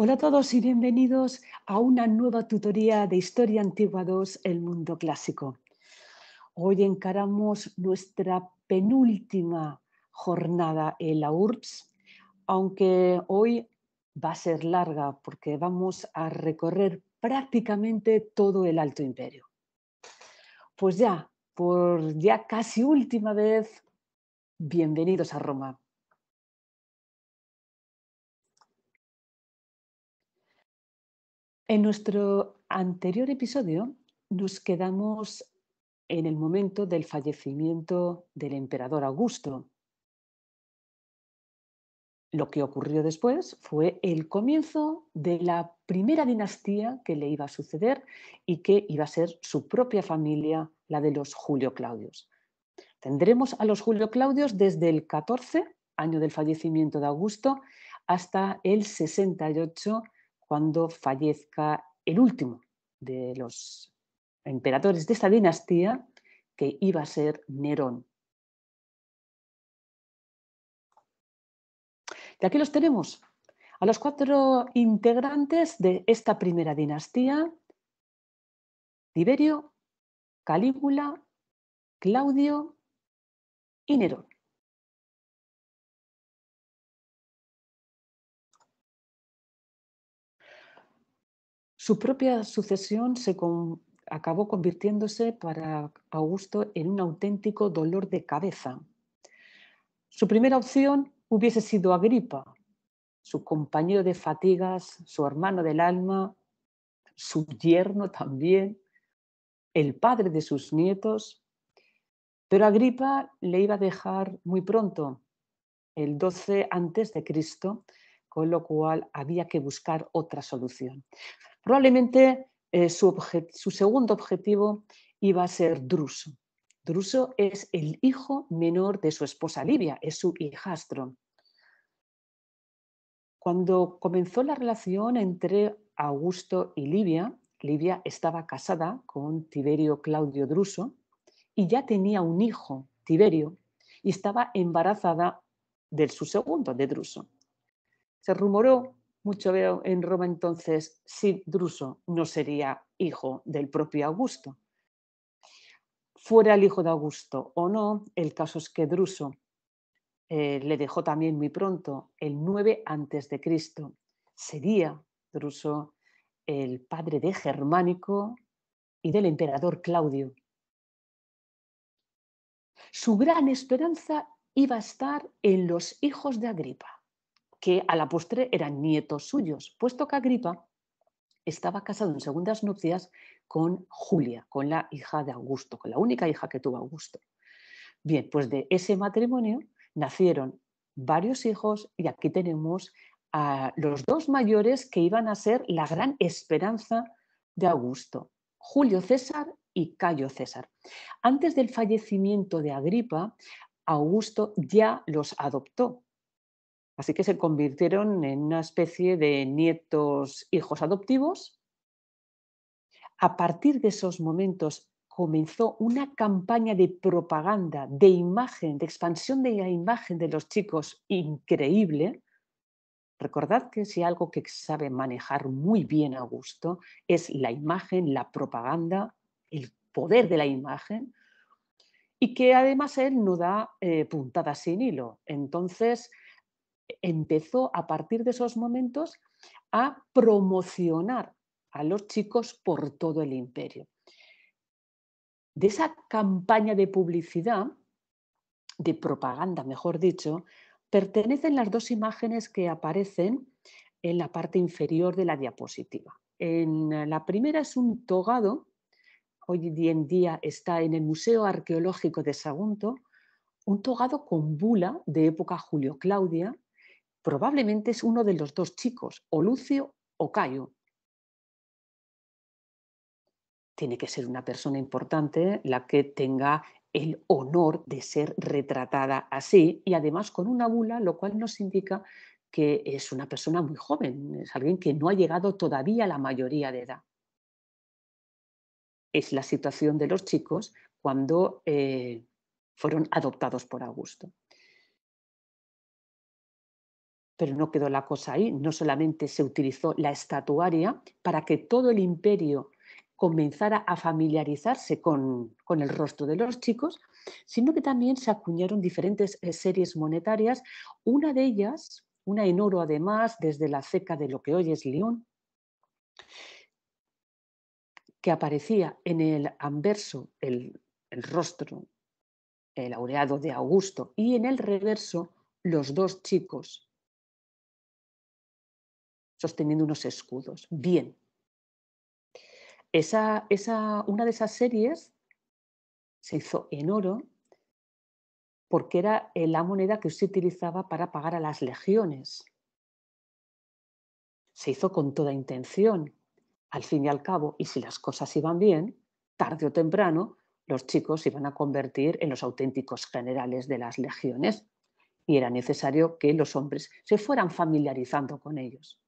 Hola a todos y bienvenidos a una nueva tutoría de Historia Antigua 2, el mundo clásico. Hoy encaramos nuestra penúltima jornada en la URBS, aunque hoy va a ser larga porque vamos a recorrer prácticamente todo el Alto Imperio. Pues ya, por ya casi última vez, bienvenidos a Roma. En nuestro anterior episodio nos quedamos en el momento del fallecimiento del emperador Augusto. Lo que ocurrió después fue el comienzo de la primera dinastía que le iba a suceder y que iba a ser su propia familia, la de los Julio Claudios. Tendremos a los Julio Claudios desde el 14, año del fallecimiento de Augusto, hasta el 68 cuando fallezca el último de los emperadores de esta dinastía, que iba a ser Nerón. Y aquí los tenemos, a los cuatro integrantes de esta primera dinastía, Tiberio, Calígula, Claudio y Nerón. Su propia sucesión se acabó convirtiéndose para Augusto en un auténtico dolor de cabeza. Su primera opción hubiese sido Agripa, su compañero de fatigas, su hermano del alma, su yerno también, el padre de sus nietos, pero Agripa le iba a dejar muy pronto, el 12 antes de Cristo, con lo cual había que buscar otra solución. Probablemente eh, su, segundo objetivo iba a ser Druso. Druso es el hijo menor de su esposa Livia, es su hijastro. Cuando comenzó la relación entre Augusto y Livia, Livia estaba casada con Tiberio Claudio Druso y ya tenía un hijo, Tiberio, y estaba embarazada de su segundo, de Druso. Se rumoró mucho en Roma entonces si Druso no sería hijo del propio Augusto. Fuera el hijo de Augusto o no, el caso es que Druso eh, le dejó también muy pronto, el 9 antes de Cristo. Sería Druso el padre de Germánico y del emperador Claudio. Su gran esperanza iba a estar en los hijos de Agripa que a la postre eran nietos suyos, puesto que Agripa estaba casado en segundas nupcias con Julia, con la hija de Augusto, con la única hija que tuvo Augusto. Bien, pues de ese matrimonio nacieron varios hijos y aquí tenemos a los dos mayores que iban a ser la gran esperanza de Augusto, Julio César y Cayo César. Antes del fallecimiento de Agripa, Augusto ya los adoptó Así que se convirtieron en una especie de nietos hijos adoptivos. A partir de esos momentos comenzó una campaña de propaganda, de imagen, de expansión de la imagen de los chicos increíble. Recordad que si algo que sabe manejar muy bien a gusto es la imagen, la propaganda, el poder de la imagen, y que además él no da eh, puntadas sin hilo. Entonces, empezó a partir de esos momentos a promocionar a los chicos por todo el imperio. De esa campaña de publicidad, de propaganda, mejor dicho, pertenecen las dos imágenes que aparecen en la parte inferior de la diapositiva. En la primera es un togado, hoy en día está en el Museo Arqueológico de Sagunto, un togado con bula de época Julio Claudia, Probablemente es uno de los dos chicos, o Lucio o Cayo. Tiene que ser una persona importante la que tenga el honor de ser retratada así y además con una bula, lo cual nos indica que es una persona muy joven, es alguien que no ha llegado todavía a la mayoría de edad. Es la situación de los chicos cuando eh, fueron adoptados por Augusto. Pero no quedó la cosa ahí, no solamente se utilizó la estatuaria para que todo el imperio comenzara a familiarizarse con, el rostro de los chicos, sino que también se acuñaron diferentes eh, series monetarias, una de ellas, una en oro además, desde la ceca de lo que hoy es León, que aparecía en el anverso, el, el rostro el laureado de Augusto, y en el reverso los dos chicos, sosteniendo unos escudos. Bien. Esa, esa, una de esas series se hizo en oro porque era eh, la moneda que se utilizaba para pagar a las legiones. Se hizo con toda intención, al fin y al cabo, y si las cosas iban bien, tarde o temprano, los chicos iban a convertir en los auténticos generales de las legiones y era necesario que los hombres se fueran familiarizando con ellos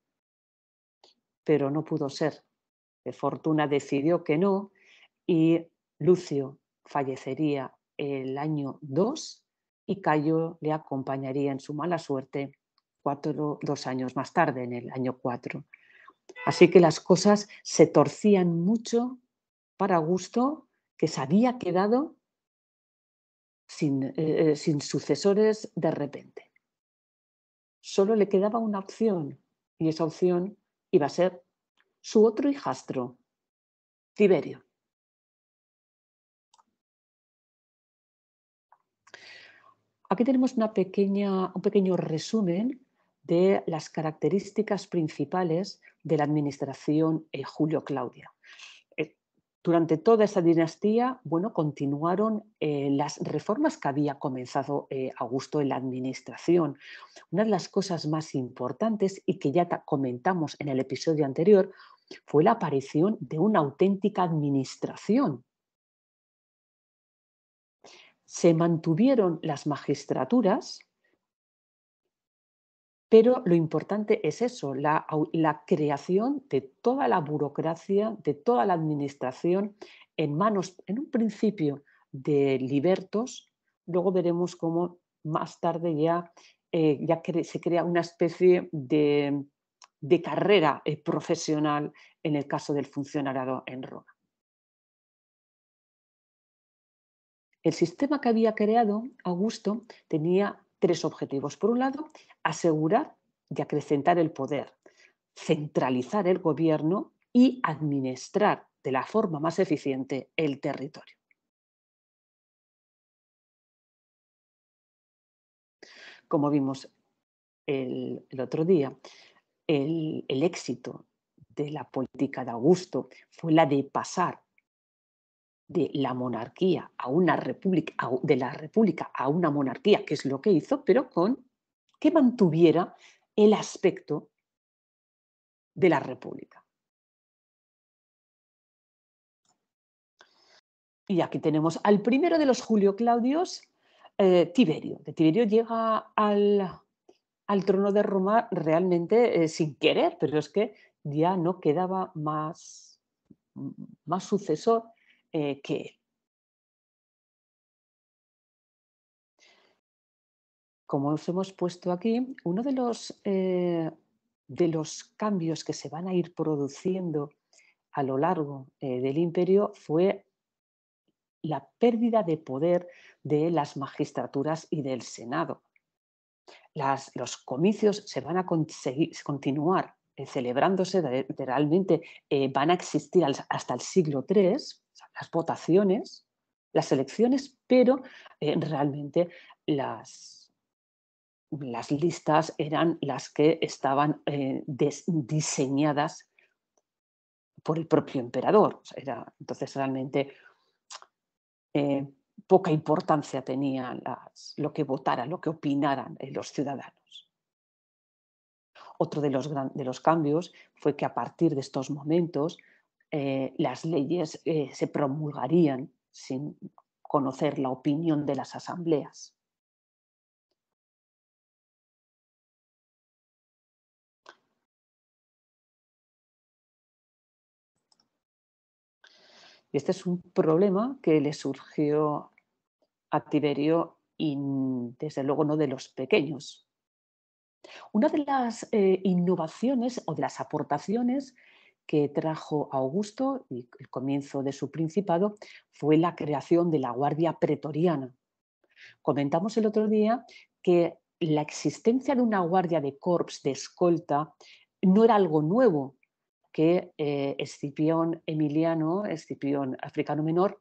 pero no pudo ser. fortuna decidió que no y Lucio fallecería el año 2 y Cayo le acompañaría en su mala suerte cuatro, dos años más tarde, en el año 4. Así que las cosas se torcían mucho para Augusto, que se había quedado sin, eh, eh, sin sucesores de repente. Solo le quedaba una opción y esa opción y va a ser su otro hijastro, Tiberio. Aquí tenemos un pequeño resumen de las características principales de la administración eh, Julio Claudia durante toda esa dinastía, bueno, continuaron eh, las reformas que había comenzado eh, Augusto en la administración. Una de las cosas más importantes y que ya comentamos en el episodio anterior fue la aparición de una auténtica administración. Se mantuvieron las magistraturas, pero lo importante es eso, la, creación de toda la burocracia, de toda la administración en manos, en un principio, de libertos. Luego veremos cómo más tarde ya, eh, ya se crea una especie de, carrera eh, profesional en el caso del funcionario en Roma. El sistema que había creado Augusto tenía tres objetivos. Por un lado, asegurar y acrecentar el poder, centralizar el gobierno y administrar de la forma más eficiente el territorio. Como vimos el, otro día, el éxito de la política de Augusto fue la de pasar de la monarquía a una república, de la república a una monarquía, que es lo que hizo, pero con que mantuviera el aspecto de la república. Y aquí tenemos al primero de los Julio Claudios, eh, Tiberio. De Tiberio llega al, trono de Roma realmente eh, sin querer, pero es que ya no quedaba más, más sucesor eh, que Como os hemos puesto aquí, uno de los, eh, de los cambios que se van a ir produciendo a lo largo eh, del imperio fue la pérdida de poder de las magistraturas y del Senado. los comicios se van a continuar eh, celebrándose de, realmente eh, van a existir hasta el siglo III, las votaciones, las elecciones, pero eh, realmente las, las, listas eran las que estaban diseñadas por el propio emperador. entonces realmente poca importancia tenía lo que votaran, lo que opinaran los ciudadanos. Otro de los, cambios fue que a partir de estos momentos eh, las leyes eh, se promulgarían sin conocer la opinión de las asambleas. este es un problema que le surgió a Tiberio y desde luego no de los pequeños, una de las eh, innovaciones o de las aportaciones que trajo Augusto y el comienzo de su principado fue la creación de la Guardia Pretoriana. Comentamos el otro día que la existencia de una guardia de corps de escolta no era algo nuevo que eh, Escipión Emiliano, Escipión Africano Menor,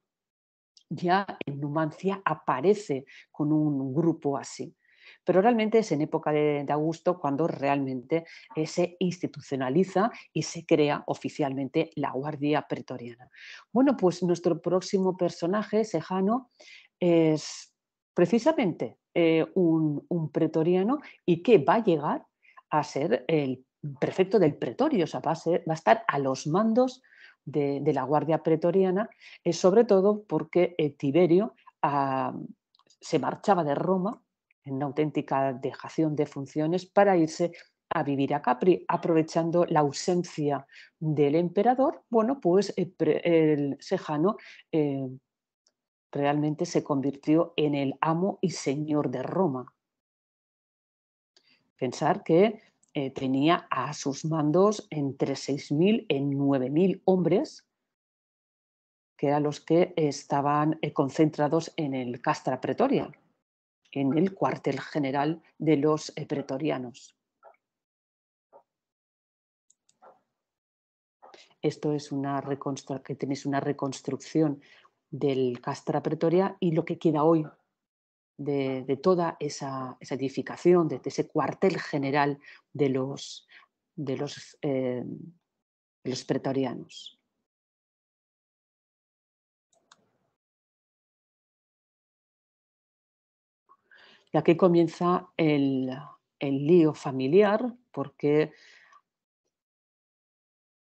ya en Numancia aparece con un grupo así pero realmente es en época de, Augusto cuando realmente eh, se institucionaliza y se crea oficialmente la Guardia Pretoriana. Bueno, pues nuestro próximo personaje, Sejano, es precisamente eh, un, pretoriano y que va a llegar a ser el prefecto del pretorio, o sea, va a, estar a los mandos de, la Guardia Pretoriana, eh, sobre todo porque Tiberio ah, se marchaba de Roma en una auténtica dejación de funciones para irse a vivir a Capri, aprovechando la ausencia del emperador, bueno, pues eh, el Sejano eh, realmente se convirtió en el amo y señor de Roma. Pensar que eh, tenía a sus mandos entre 6.000 y 9.000 hombres, que eran los que estaban concentrados en el Castra Pretoria en el cuartel general de los eh, pretorianos. Esto es una que tenéis una reconstrucción del Castra Pretoria y lo que queda hoy de, toda esa, edificación, de, ese cuartel general de los eh, pretorianos. Y aquí comienza el, lío familiar, porque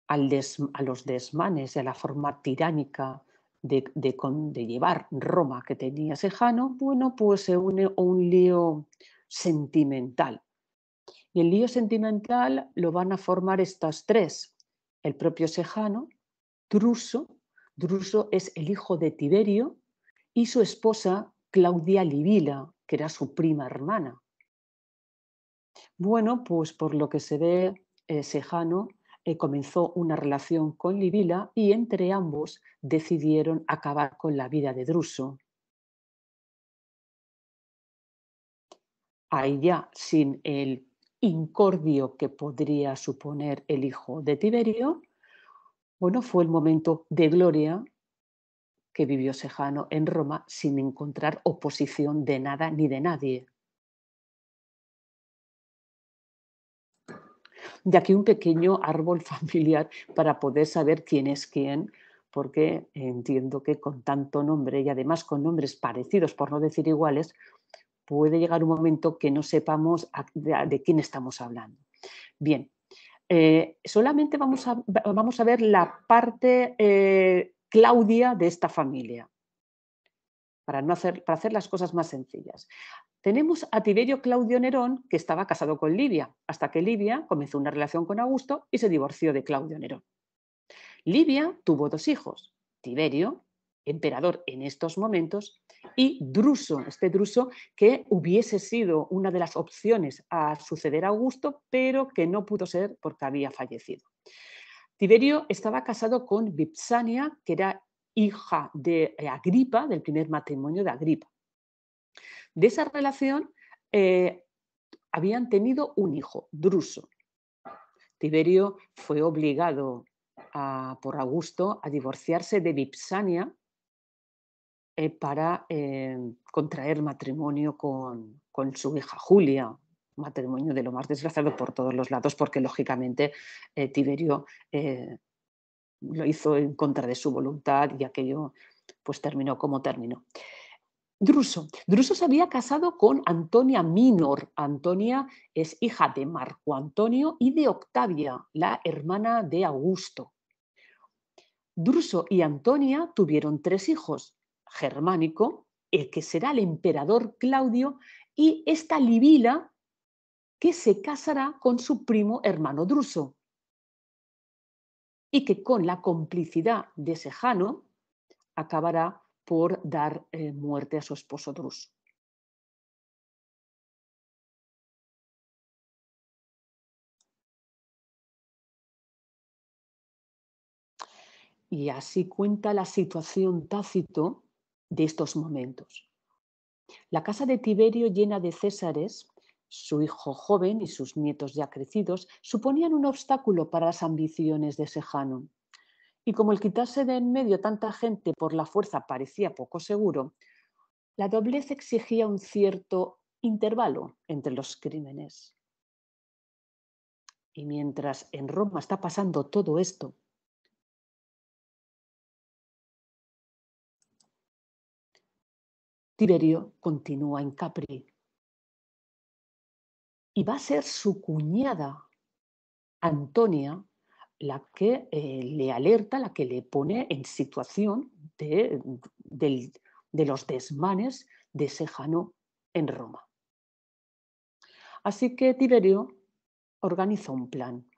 a los desmanes y a la forma tiránica de, de, llevar Roma que tenía Sejano, bueno, pues se une un lío sentimental. Y el lío sentimental lo van a formar estas tres. El propio Sejano, Druso, Druso es el hijo de Tiberio, y su esposa Claudia Livila, que era su prima hermana. Bueno, pues por lo que se ve, eh, Sejano eh, comenzó una relación con Livila y entre ambos decidieron acabar con la vida de Druso. Ahí ya, sin el incordio que podría suponer el hijo de Tiberio, bueno, fue el momento de gloria que vivió Sejano en Roma sin encontrar oposición de nada ni de nadie. De aquí un pequeño árbol familiar para poder saber quién es quién, porque entiendo que con tanto nombre y además con nombres parecidos, por no decir iguales, puede llegar un momento que no sepamos de quién estamos hablando. Bien, eh, solamente vamos a, vamos a, ver la parte eh, Claudia de esta familia, para, no hacer, para hacer las cosas más sencillas. Tenemos a Tiberio Claudio Nerón, que estaba casado con Livia, hasta que Libia comenzó una relación con Augusto y se divorció de Claudio Nerón. Livia tuvo dos hijos, Tiberio, emperador en estos momentos, y Druso, este Druso que hubiese sido una de las opciones a suceder a Augusto, pero que no pudo ser porque había fallecido. Tiberio estaba casado con Vipsania, que era hija de Agripa, del primer matrimonio de Agripa. De esa relación eh, habían tenido un hijo, Druso. Tiberio fue obligado por Augusto a divorciarse de Vipsania eh, para eh, contraer matrimonio con su hija Julia, matrimonio de lo más desgraciado por todos los lados, porque lógicamente eh, Tiberio eh, lo hizo en contra de su voluntad y aquello pues terminó como terminó. Druso. Druso se había casado con Antonia Minor. Antonia es hija de Marco Antonio y de Octavia, la hermana de Augusto. Druso y Antonia tuvieron tres hijos, Germánico, el que será el emperador Claudio, y esta Libila, que se casará con su primo hermano Druso y que con la complicidad de Sejano acabará por dar eh, muerte a su esposo Druso. Y así cuenta la situación tácito de estos momentos. La casa de Tiberio llena de Césares su hijo joven y sus nietos ya crecidos suponían un obstáculo para las ambiciones de Sejano. Y como el quitarse de en medio tanta gente por la fuerza parecía poco seguro, la doblez exigía un cierto intervalo entre los crímenes. Y mientras en Roma está pasando todo esto, Tiberio continúa en Capri y va a ser su cuñada, Antonia, la que eh, le alerta, la que le pone en situación de, los desmanes de Sejano en Roma. Así que Tiberio organiza un plan.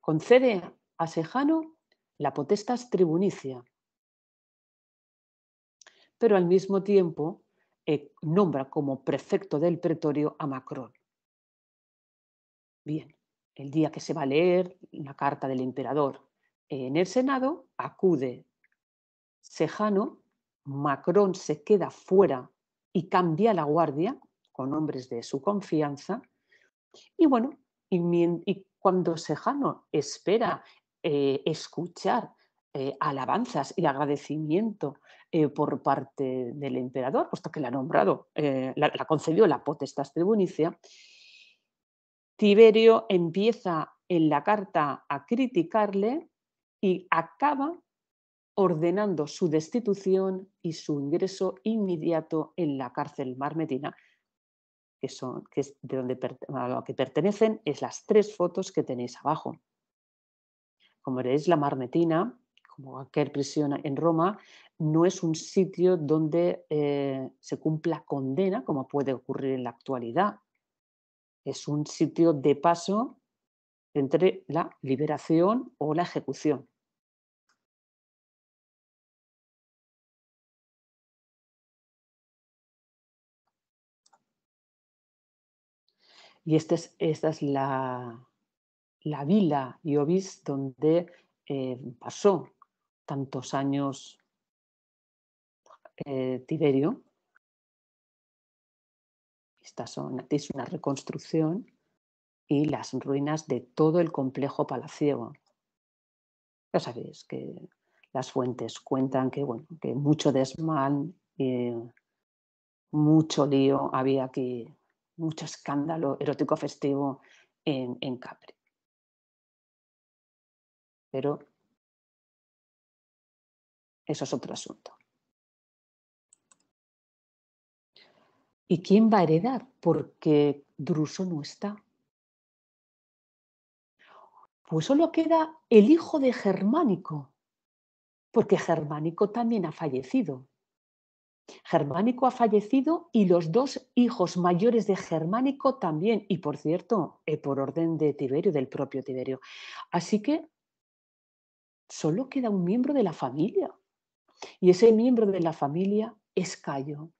Concede a Sejano la potestas tribunicia, pero al mismo tiempo eh, nombra como prefecto del pretorio a Macron. Bien, el día que se va a leer la carta del emperador en el Senado, acude Sejano, Macron se queda fuera y cambia la guardia con hombres de su confianza. Y bueno, y, cuando Sejano espera eh, escuchar eh, alabanzas y agradecimiento eh, por parte del emperador, puesto que la ha nombrado, la, la concedió la potestad tribunicia, Tiberio empieza en la carta a criticarle y acaba ordenando su destitución y su ingreso inmediato en la cárcel marmetina, que, son, es de donde lo que pertenecen es las tres fotos que tenéis abajo. Como veréis, la marmetina, como cualquier prisión en Roma, no es un sitio donde eh, se cumpla condena, como puede ocurrir en la actualidad, es un sitio de paso entre la liberación o la ejecución. Y este esta es la, la vila y obis donde eh, pasó tantos años eh, Tiberio, esta son, es una reconstrucción y las ruinas de todo el complejo palaciego. Ya sabéis que las fuentes cuentan que, bueno, que mucho desmán, eh, mucho lío había aquí, mucho escándalo erótico festivo en, en Capri. Pero eso es otro asunto. ¿Y quién va a heredar? Porque Druso no está. Pues solo queda el hijo de Germánico, porque Germánico también ha fallecido. Germánico ha fallecido y los dos hijos mayores de Germánico también, y por cierto, eh, por orden de Tiberio, del propio Tiberio. Así que solo queda un miembro de la familia, y ese miembro de la familia es Cayo.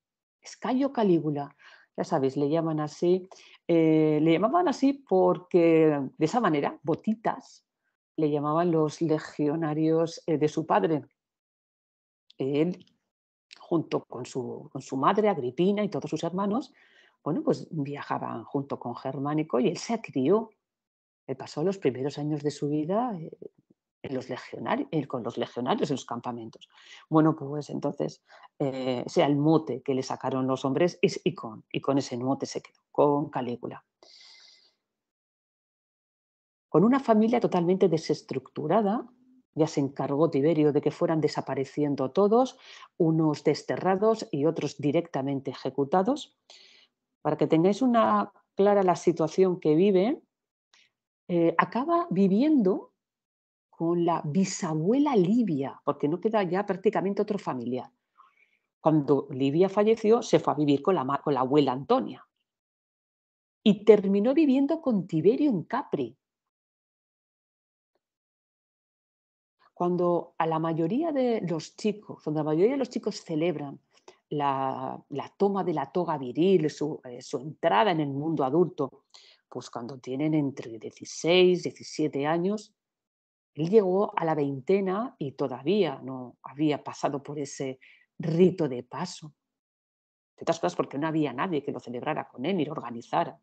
Escayo Calígula. Ya sabéis, le llaman así. Eh, le llamaban así porque de esa manera, botitas, le llamaban los legionarios eh, de su padre. Él, junto con su, con su madre, Agripina y todos sus hermanos, bueno, pues viajaban junto con Germánico y él se crió. Él pasó los primeros años de su vida eh, eh, con los legionarios en los campamentos. Bueno, pues entonces, eh, sea el mote que le sacaron los hombres y con ese mote se quedó, con Calígula. Con una familia totalmente desestructurada, ya se encargó Tiberio de que fueran desapareciendo todos, unos desterrados y otros directamente ejecutados. Para que tengáis una clara la situación que vive, eh, acaba viviendo con la bisabuela Livia, porque no queda ya prácticamente otro familiar. Cuando Livia falleció, se fue a vivir con la, con la abuela Antonia y terminó viviendo con Tiberio en Capri. Cuando a la mayoría de los chicos, cuando la mayoría de los chicos celebran la, la toma de la toga viril, su, eh, su entrada en el mundo adulto, pues cuando tienen entre 16, 17 años, él llegó a la veintena y todavía no había pasado por ese rito de paso. De todas cosas, porque no había nadie que lo celebrara con él ni lo organizara.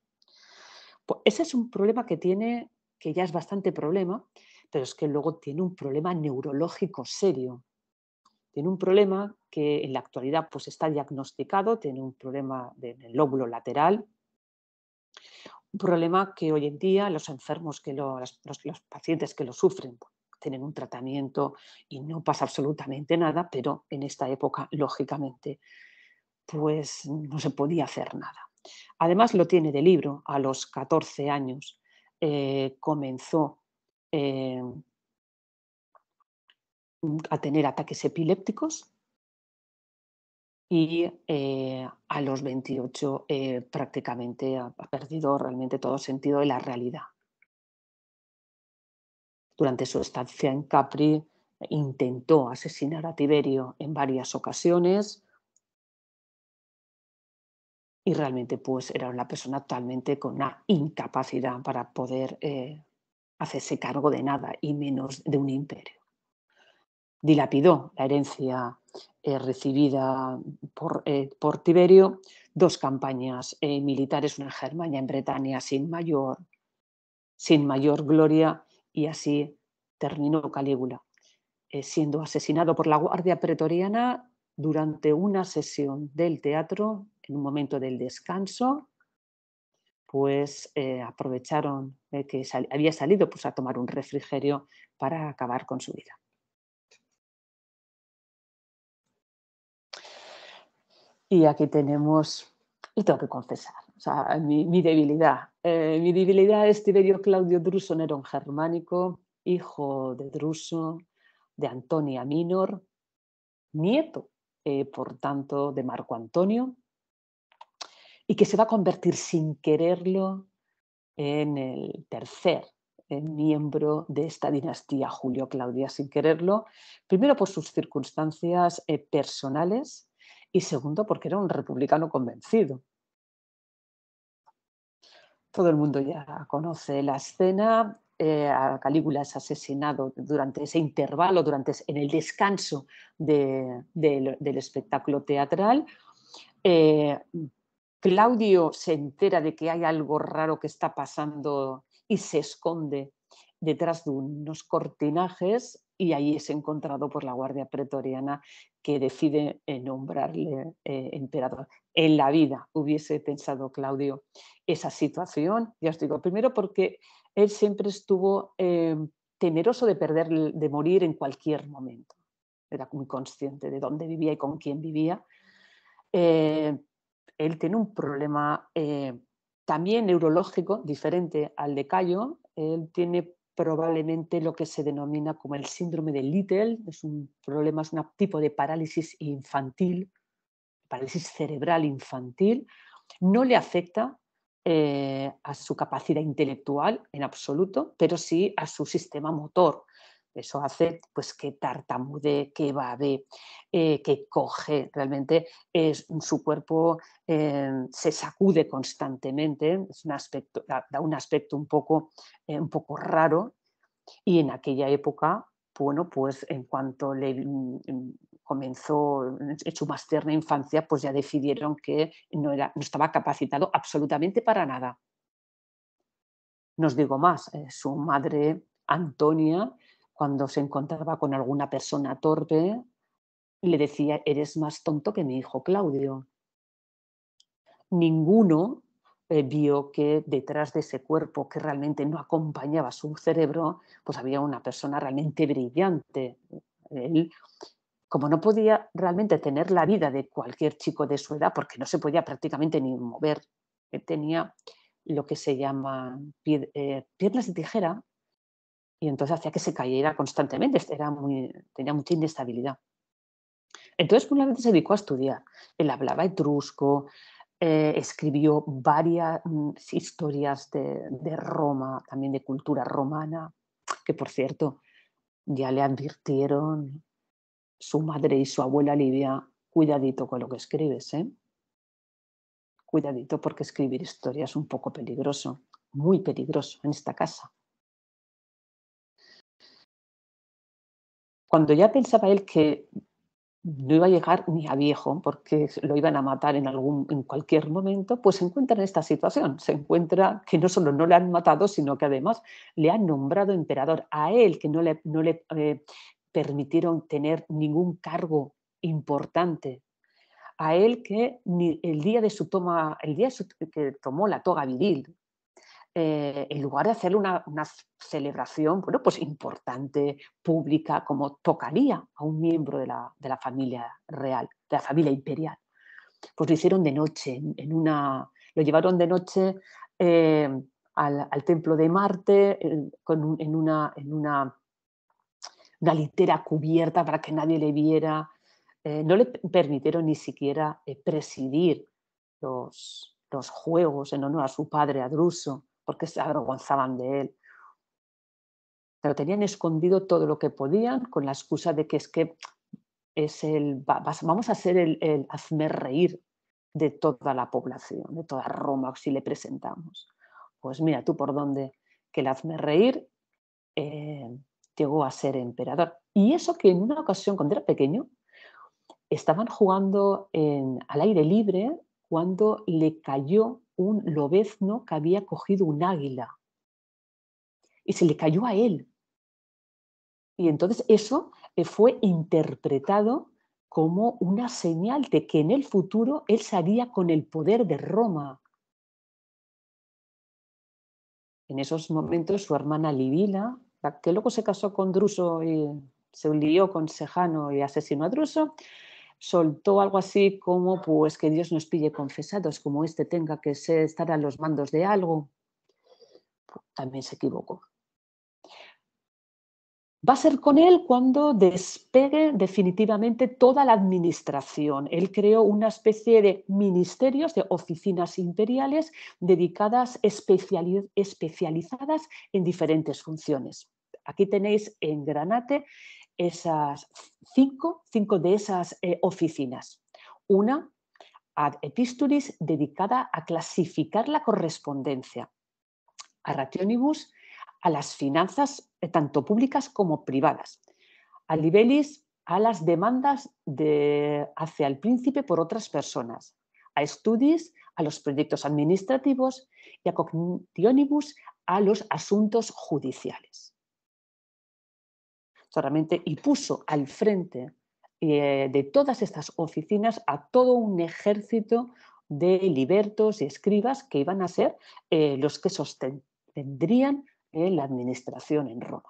Pues ese es un problema que tiene, que ya es bastante problema, pero es que luego tiene un problema neurológico serio. Tiene un problema que en la actualidad pues, está diagnosticado, tiene un problema del lóbulo lateral, un problema que hoy en día los enfermos, que los, pacientes que lo sufren, pues, tienen un tratamiento y no pasa absolutamente nada, pero en esta época, lógicamente, pues no se podía hacer nada. Además, lo tiene de libro, a los 14 años eh, comenzó eh, a tener ataques epilépticos y eh, a los 28 eh, prácticamente ha, perdido realmente todo sentido de la realidad. Durante su estancia en Capri intentó asesinar a Tiberio en varias ocasiones y realmente pues era una persona totalmente con una incapacidad para poder eh, hacerse cargo de nada y menos de un imperio dilapidó la herencia eh, recibida por, eh, por, Tiberio, dos campañas eh, militares, una en Germania, en Bretaña, sin mayor, sin mayor gloria, y así terminó Calígula, siendo asesinado por la Guardia Pretoriana durante una sesión del teatro, en un momento del descanso, pues aprovecharon que había salido pues, a tomar un refrigerio para acabar con su vida. Y aquí tenemos, y tengo que confesar, mi, debilidad. Eh, mi debilidad es Tiberio Claudio Druso Nerón Germánico, hijo de Druso, de Antonia Minor, nieto, eh, por tanto, de Marco Antonio, y que se va a convertir sin quererlo en el tercer eh, miembro de esta dinastía, Julio Claudia, sin quererlo, primero por sus circunstancias personales y segundo porque era un republicano convencido. Todo el mundo ya conoce la escena. Eh, Calígula es asesinado durante ese intervalo, durante, en el descanso del, espectáculo teatral. Eh, Claudio se entera de que hay algo raro que está pasando y se esconde detrás de unos cortinajes y ahí es encontrado por la Guardia Pretoriana que decide eh, nombrarle eh, emperador. En la vida hubiese pensado Claudio esa situación, ya os digo, primero porque él siempre estuvo eh, temeroso de perder, de morir en cualquier momento. Era muy consciente de dónde vivía y con quién vivía. él tiene un problema también neurológico diferente al de Cayo. Él tiene probablemente lo que se denomina como el síndrome de Little, es un problema, es un tipo de parálisis infantil, parálisis cerebral infantil, no le afecta eh, a su capacidad intelectual en absoluto, pero sí a su sistema motor. Eso hace pues, que tartamude, que babe, eh, que coge. Realmente es, su cuerpo eh, se sacude constantemente, es un aspecto, da, un aspecto un poco, eh, un poco raro. Y en aquella época, bueno, pues en cuanto le mm, mm, comenzó su más tierna infancia, pues ya decidieron que no, no estaba capacitado absolutamente para nada. no os digo más, su madre Antonia cuando se encontraba con alguna persona torpe, le decía, eres más tonto que mi hijo Claudio. Ninguno eh, vio que detrás de ese cuerpo que realmente no acompañaba su cerebro, pues había una persona realmente brillante. Él, como no podía realmente tener la vida de cualquier chico de su edad, porque no se podía prácticamente ni mover, tenía lo que se llama eh, piernas de tijera, y entonces hacía que se cayera constantemente, este, era muy, tenía mucha inestabilidad. Entonces, por una vez se dedicó a estudiar. Él hablaba etrusco, eh, escribió varias mm, historias de, Roma, también de cultura romana, que por cierto, ya le advirtieron su madre y su abuela Lidia, cuidadito con lo que escribes, ¿eh? Cuidadito porque escribir historias es un poco peligroso, muy peligroso en esta casa. Cuando ya pensaba él que no iba a llegar ni a viejo porque lo iban a matar en, algún, en cualquier momento, pues se encuentra en esta situación. Se encuentra que no solo no le han matado, sino que además le han nombrado emperador a él, que no le, no le eh, permitieron tener ningún cargo importante. A él que ni el día de su toma, el día que tomó la toga viril, eh, en lugar de hacer una, celebración bueno, pues importante, pública, como tocaría a un miembro de la, familia real, de la familia imperial. Pues lo hicieron de noche, lo llevaron de noche eh, al, templo de Marte en, una, litera cubierta para que nadie le viera. Eh, no le permitieron ni siquiera presidir los, los juegos en honor a su padre, a Druso porque se avergonzaban de él. Pero tenían escondido todo lo que podían con la excusa de que es que es el, vamos a ser el, hazme reír de toda la población, de toda Roma, si le presentamos. Pues mira tú por dónde que el hazme reír eh, llegó a ser emperador. Y eso que en una ocasión, cuando era pequeño, estaban jugando en, al aire libre cuando le cayó un lobezno que había cogido un águila y se le cayó a él. Y entonces eso eh, fue interpretado como una señal de que en el futuro él salía con el poder de Roma. En esos momentos su hermana Livila, que luego se casó con Druso y se unió con Sejano y asesinó a Druso, soltó algo así como, pues que Dios nos pille confesados, como este tenga que estar a los mandos de algo. Pues, también se equivocó. Va a ser con él cuando despegue definitivamente toda la administración. Él creó una especie de ministerios, de oficinas imperiales dedicadas, especializadas en diferentes funciones. Aquí tenéis en Granate esas cinco, cinco de esas eh, oficinas. Una, ad episturis, dedicada a clasificar la correspondencia. A rationibus, a las finanzas eh, tanto públicas como privadas. A libelis, a las demandas hacia el príncipe por otras personas. A studis, a los proyectos administrativos y a cognitionibus, a los asuntos judiciales y puso al frente eh, de todas estas oficinas a todo un ejército de libertos y escribas que iban a ser eh, los que sostendrían eh, la administración en Roma.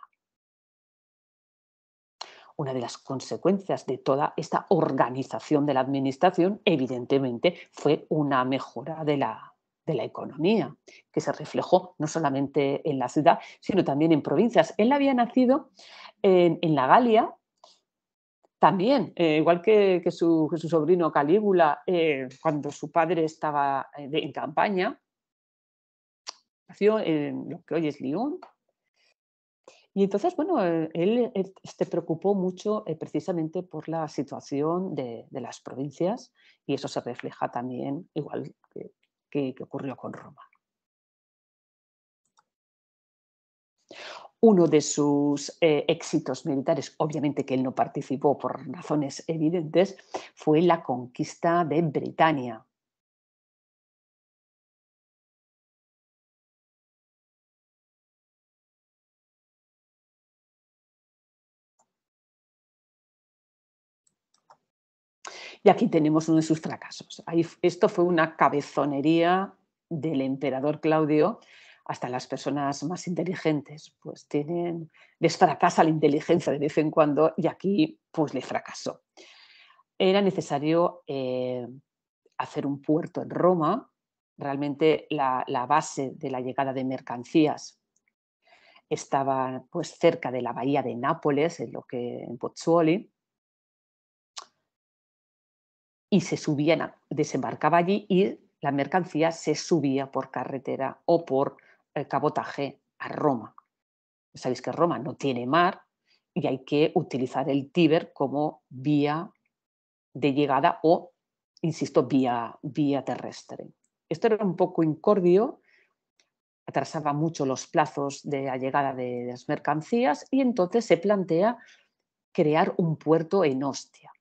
Una de las consecuencias de toda esta organización de la administración, evidentemente, fue una mejora de la, de la economía, que se reflejó no solamente en la ciudad, sino también en provincias. Él había nacido en, la Galia, también, eh, igual que, su, sobrino Calígula, eh, cuando su padre estaba eh, en campaña, nació en lo que hoy es Lyon. Y entonces, bueno, él, se preocupó mucho precisamente por la situación de, de, las provincias y eso se refleja también, igual que que, ocurrió con Roma. Uno de sus eh, éxitos militares, obviamente que él no participó por razones evidentes, fue la conquista de Britania, Y aquí tenemos uno de sus fracasos. esto fue una cabezonería del emperador Claudio hasta las personas más inteligentes, pues tienen, les fracasa la inteligencia de vez en cuando y aquí pues le fracasó. Era necesario eh, hacer un puerto en Roma, realmente la, base de la llegada de mercancías estaba pues cerca de la bahía de Nápoles, en lo que en Pozzuoli, y se subían, desembarcaba allí y la mercancía se subía por carretera o por eh, cabotaje a Roma. Sabéis que Roma no tiene mar y hay que utilizar el Tíber como vía de llegada o, insisto, vía, vía terrestre. Esto era un poco incordio, atrasaba mucho los plazos de la llegada de las mercancías y entonces se plantea crear un puerto en Ostia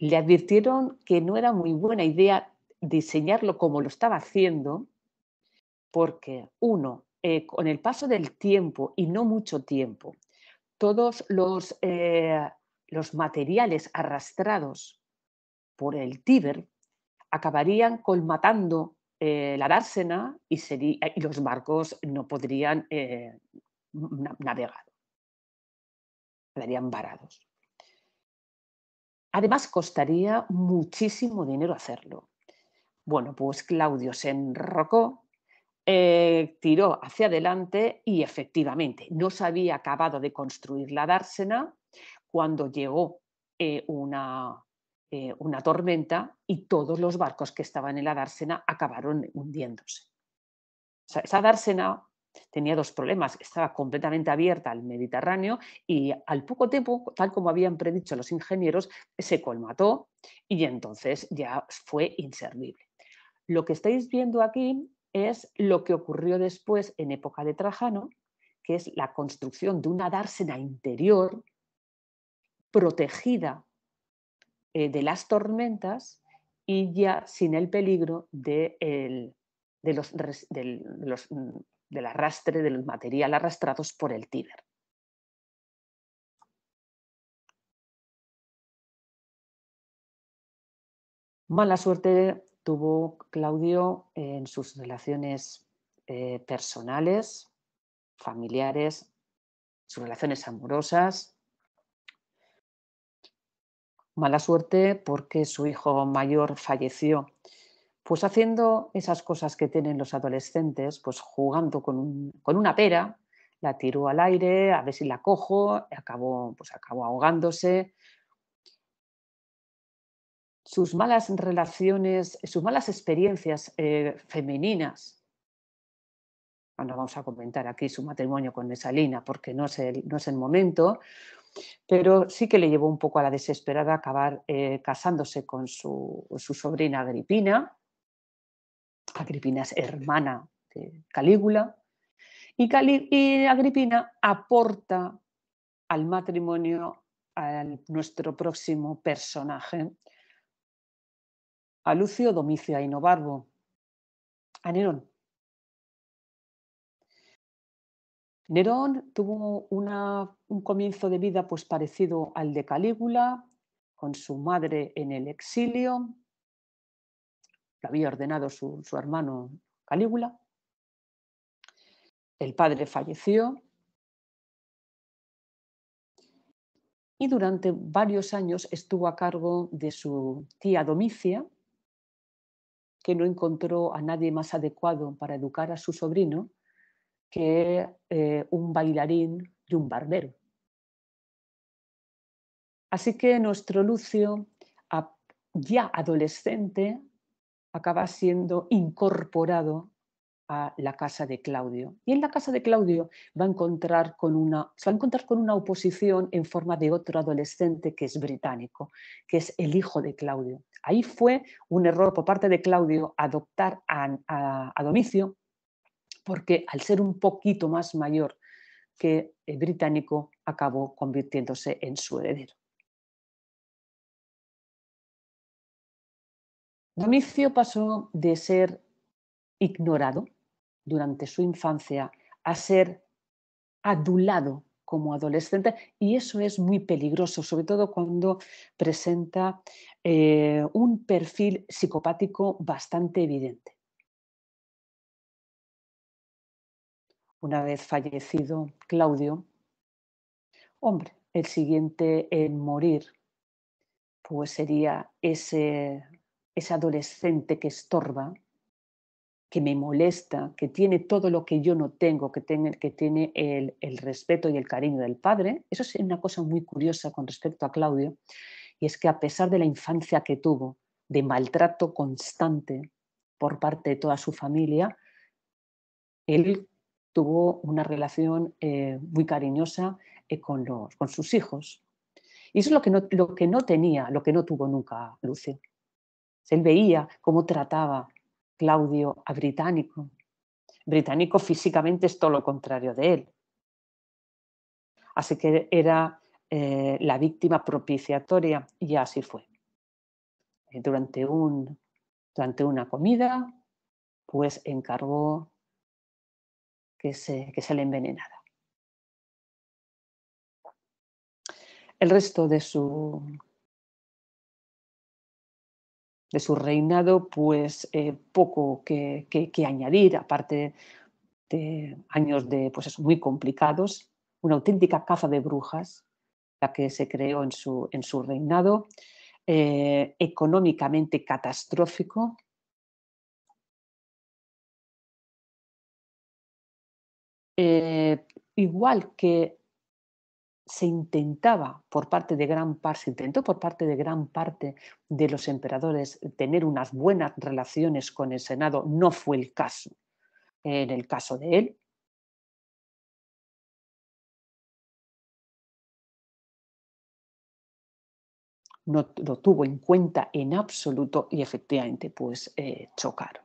le advirtieron que no era muy buena idea diseñarlo como lo estaba haciendo, porque uno, eh, con el paso del tiempo y no mucho tiempo, todos los, eh, los materiales arrastrados por el Tíber acabarían colmatando eh, la dársena y, los barcos no podrían navegar, quedarían varados. Además, costaría muchísimo dinero hacerlo. Bueno, pues Claudio se enrocó, eh, tiró hacia adelante y efectivamente no se había acabado de construir la dársena cuando llegó eh, una, eh, una tormenta y todos los barcos que estaban en la dársena acabaron hundiéndose. esa dársena tenía dos problemas. Estaba completamente abierta al Mediterráneo y al poco tiempo, tal como habían predicho los ingenieros, se colmató y entonces ya fue inservible. Lo que estáis viendo aquí es lo que ocurrió después en época de Trajano, que es la construcción de una dársena interior protegida eh, de las tormentas y ya sin el peligro de, de los mm, del arrastre del material arrastrados por el tíder. Mala suerte tuvo Claudio en sus relaciones eh, personales, familiares, sus relaciones amorosas. Mala suerte porque su hijo mayor falleció pues haciendo esas cosas que tienen los adolescentes, pues jugando con, una pera, la tiró al aire, a ver si la cojo, acabó, pues acabó ahogándose. Sus malas relaciones, sus malas experiencias eh, femeninas no vamos a comentar aquí su matrimonio con Nesalina porque no es, el, no es el momento, pero sí que le llevó un poco a la desesperada acabar eh, casándose con su, su, sobrina Agripina, Agripina es hermana de Calígula, y, Agripina aporta al matrimonio a nuestro próximo personaje, a Lucio Domicio y a Nerón. Nerón tuvo un comienzo de vida pues parecido al de Calígula, con su madre en el exilio, lo había ordenado su, hermano Calígula. El padre falleció y durante varios años estuvo a cargo de su tía Domicia, que no encontró a nadie más adecuado para educar a su sobrino que eh, un bailarín y un barbero. Así que nuestro Lucio, ya adolescente, acaba siendo incorporado a la casa de Claudio. Y en la casa de Claudio va a encontrar con una, se va a encontrar con una oposición en forma de otro adolescente que es británico, que es el hijo de Claudio. Ahí fue un error por parte de Claudio adoptar a, a, a Domicio, porque al ser un poquito más mayor que el británico, acabó convirtiéndose en su heredero. Domicio pasó de ser ignorado durante su infancia a ser adulado como adolescente y eso es muy peligroso, sobre todo cuando presenta eh, un perfil psicopático bastante evidente. Una vez fallecido Claudio, hombre, el siguiente en morir pues sería ese ese adolescente que estorba, que me molesta, que tiene todo lo que yo no tengo, que tiene, el, respeto y el cariño del padre. Eso es una cosa muy curiosa con respecto a Claudio, y es que a pesar de la infancia que tuvo, de maltrato constante por parte de toda su familia, él tuvo una relación eh, muy cariñosa eh, con, sus hijos. Y eso es lo que, no, lo que no tenía, lo que no tuvo nunca Lucio. Él veía cómo trataba Claudio a Británico. Británico físicamente es todo lo contrario de él. Así que era eh, la víctima propiciatoria y así fue. Eh, durante, un, durante una comida, pues encargó que se, que se le envenenara. El resto de su de su reinado, pues eh, poco que, añadir, aparte de años de, pues muy complicados, una auténtica caza de brujas, la que se creó en su, en su reinado, eh, económicamente catastrófico. Eh, igual que se intentaba por parte de gran parte, se intentó por parte de gran parte de los emperadores tener unas buenas relaciones con el Senado, no fue el caso. En el caso de él, no lo tuvo en cuenta en absoluto y efectivamente pues eh, chocaron.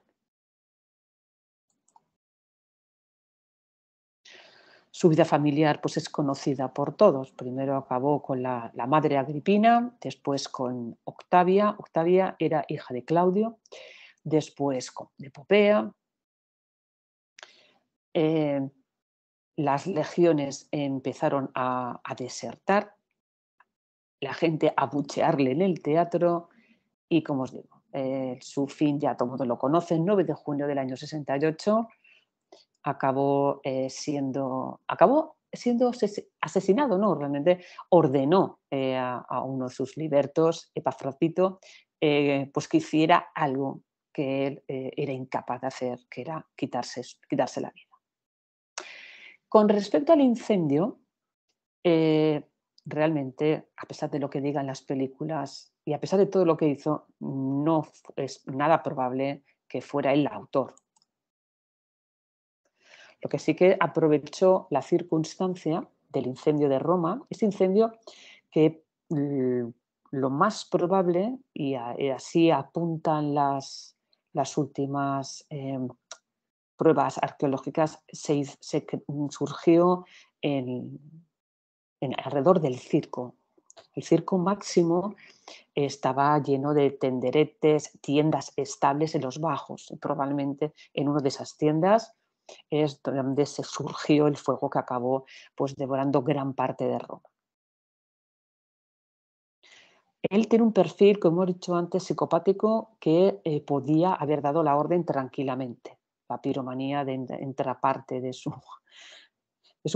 Su vida familiar pues, es conocida por todos. Primero acabó con la, madre Agripina, después con Octavia. Octavia era hija de Claudio, después con, Epopea. Eh, las legiones empezaron a, desertar, la gente a buchearle en el teatro y, como os digo, eh, su fin ya todo lo conocen, 9 de junio del año 68 acabó, eh, siendo, acabó siendo asesinado, no, realmente ordenó eh, a, uno de sus libertos, Epafrodito, eh, pues que hiciera algo que él era incapaz de hacer, que era quitarse, quitarse la vida. Con respecto al incendio, realmente, a pesar de lo que digan las películas y a pesar de todo lo que hizo, no es nada probable que fuera el autor lo que sí que aprovechó la circunstancia del incendio de Roma, este incendio que mm, lo más probable, y eh, así apuntan las, últimas em, pruebas arqueológicas, se, surgió en, alrededor del circo. El circo máximo estaba lleno de tenderetes, tiendas estables en los bajos. Probablemente en una de esas tiendas es donde se surgió el fuego que acabó pues, devorando gran parte de Roma. Él tiene un perfil, como he dicho antes, psicopático que eh, podía haber dado la orden tranquilamente. La piromanía de, entra parte de su,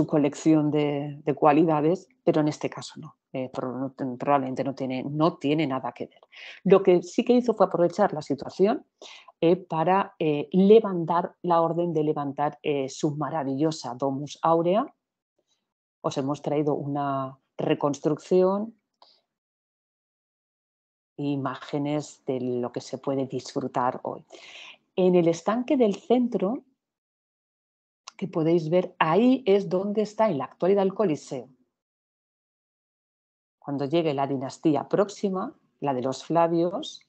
colección de cualidades, pero en este caso no. Eh, probablemente no tiene, no tiene nada que ver. Lo que sí que hizo fue aprovechar la situación eh, para eh, levantar la orden de levantar su maravillosa Domus Aurea. Os hemos traído una reconstrucción, imágenes de lo que se puede disfrutar hoy. En el estanque del centro, que podéis ver, ahí es donde está en la actualidad el Coliseo cuando llegue la dinastía próxima, la de los Flavios,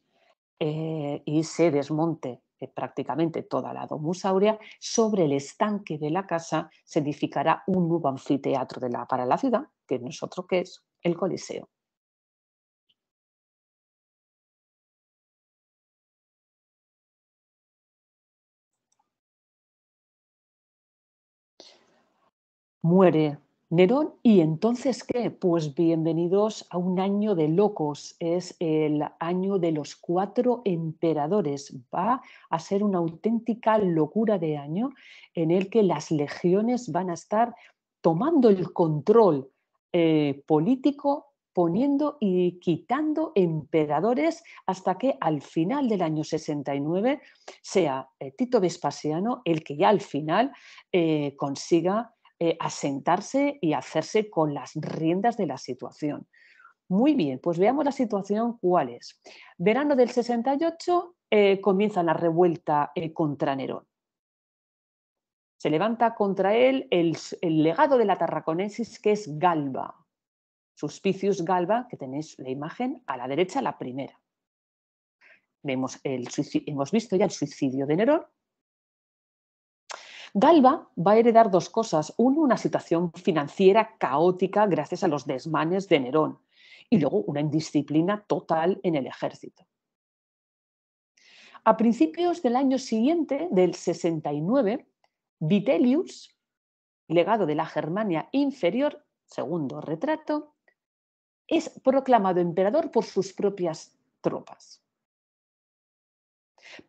eh, y se desmonte eh, prácticamente toda la domus aurea, sobre el estanque de la casa se edificará un nuevo anfiteatro para la ciudad, que nosotros que es el Coliseo. Muere Nerón, ¿y entonces qué? Pues bienvenidos a un año de locos, es el año de los cuatro emperadores. Va a ser una auténtica locura de año en el que las legiones van a estar tomando el control eh, político poniendo y quitando emperadores hasta que al final del año 69 sea eh, Tito Vespasiano el que ya al final eh, consiga eh, asentarse y hacerse con las riendas de la situación. Muy bien, pues veamos la situación cuál es. Verano del 68 eh, comienza la revuelta eh, contra Nerón. Se levanta contra él el, legado de la Tarraconesis, que es Galba, Suspicius Galba, que tenéis la imagen a la derecha, la primera. Vemos el, hemos visto ya el suicidio de Nerón, Galba va a heredar dos cosas. Uno, una situación financiera caótica gracias a los desmanes de Nerón. Y luego una indisciplina total en el ejército. A principios del año siguiente, del 69, Vitellius, legado de la Germania inferior, segundo retrato, es proclamado emperador por sus propias tropas.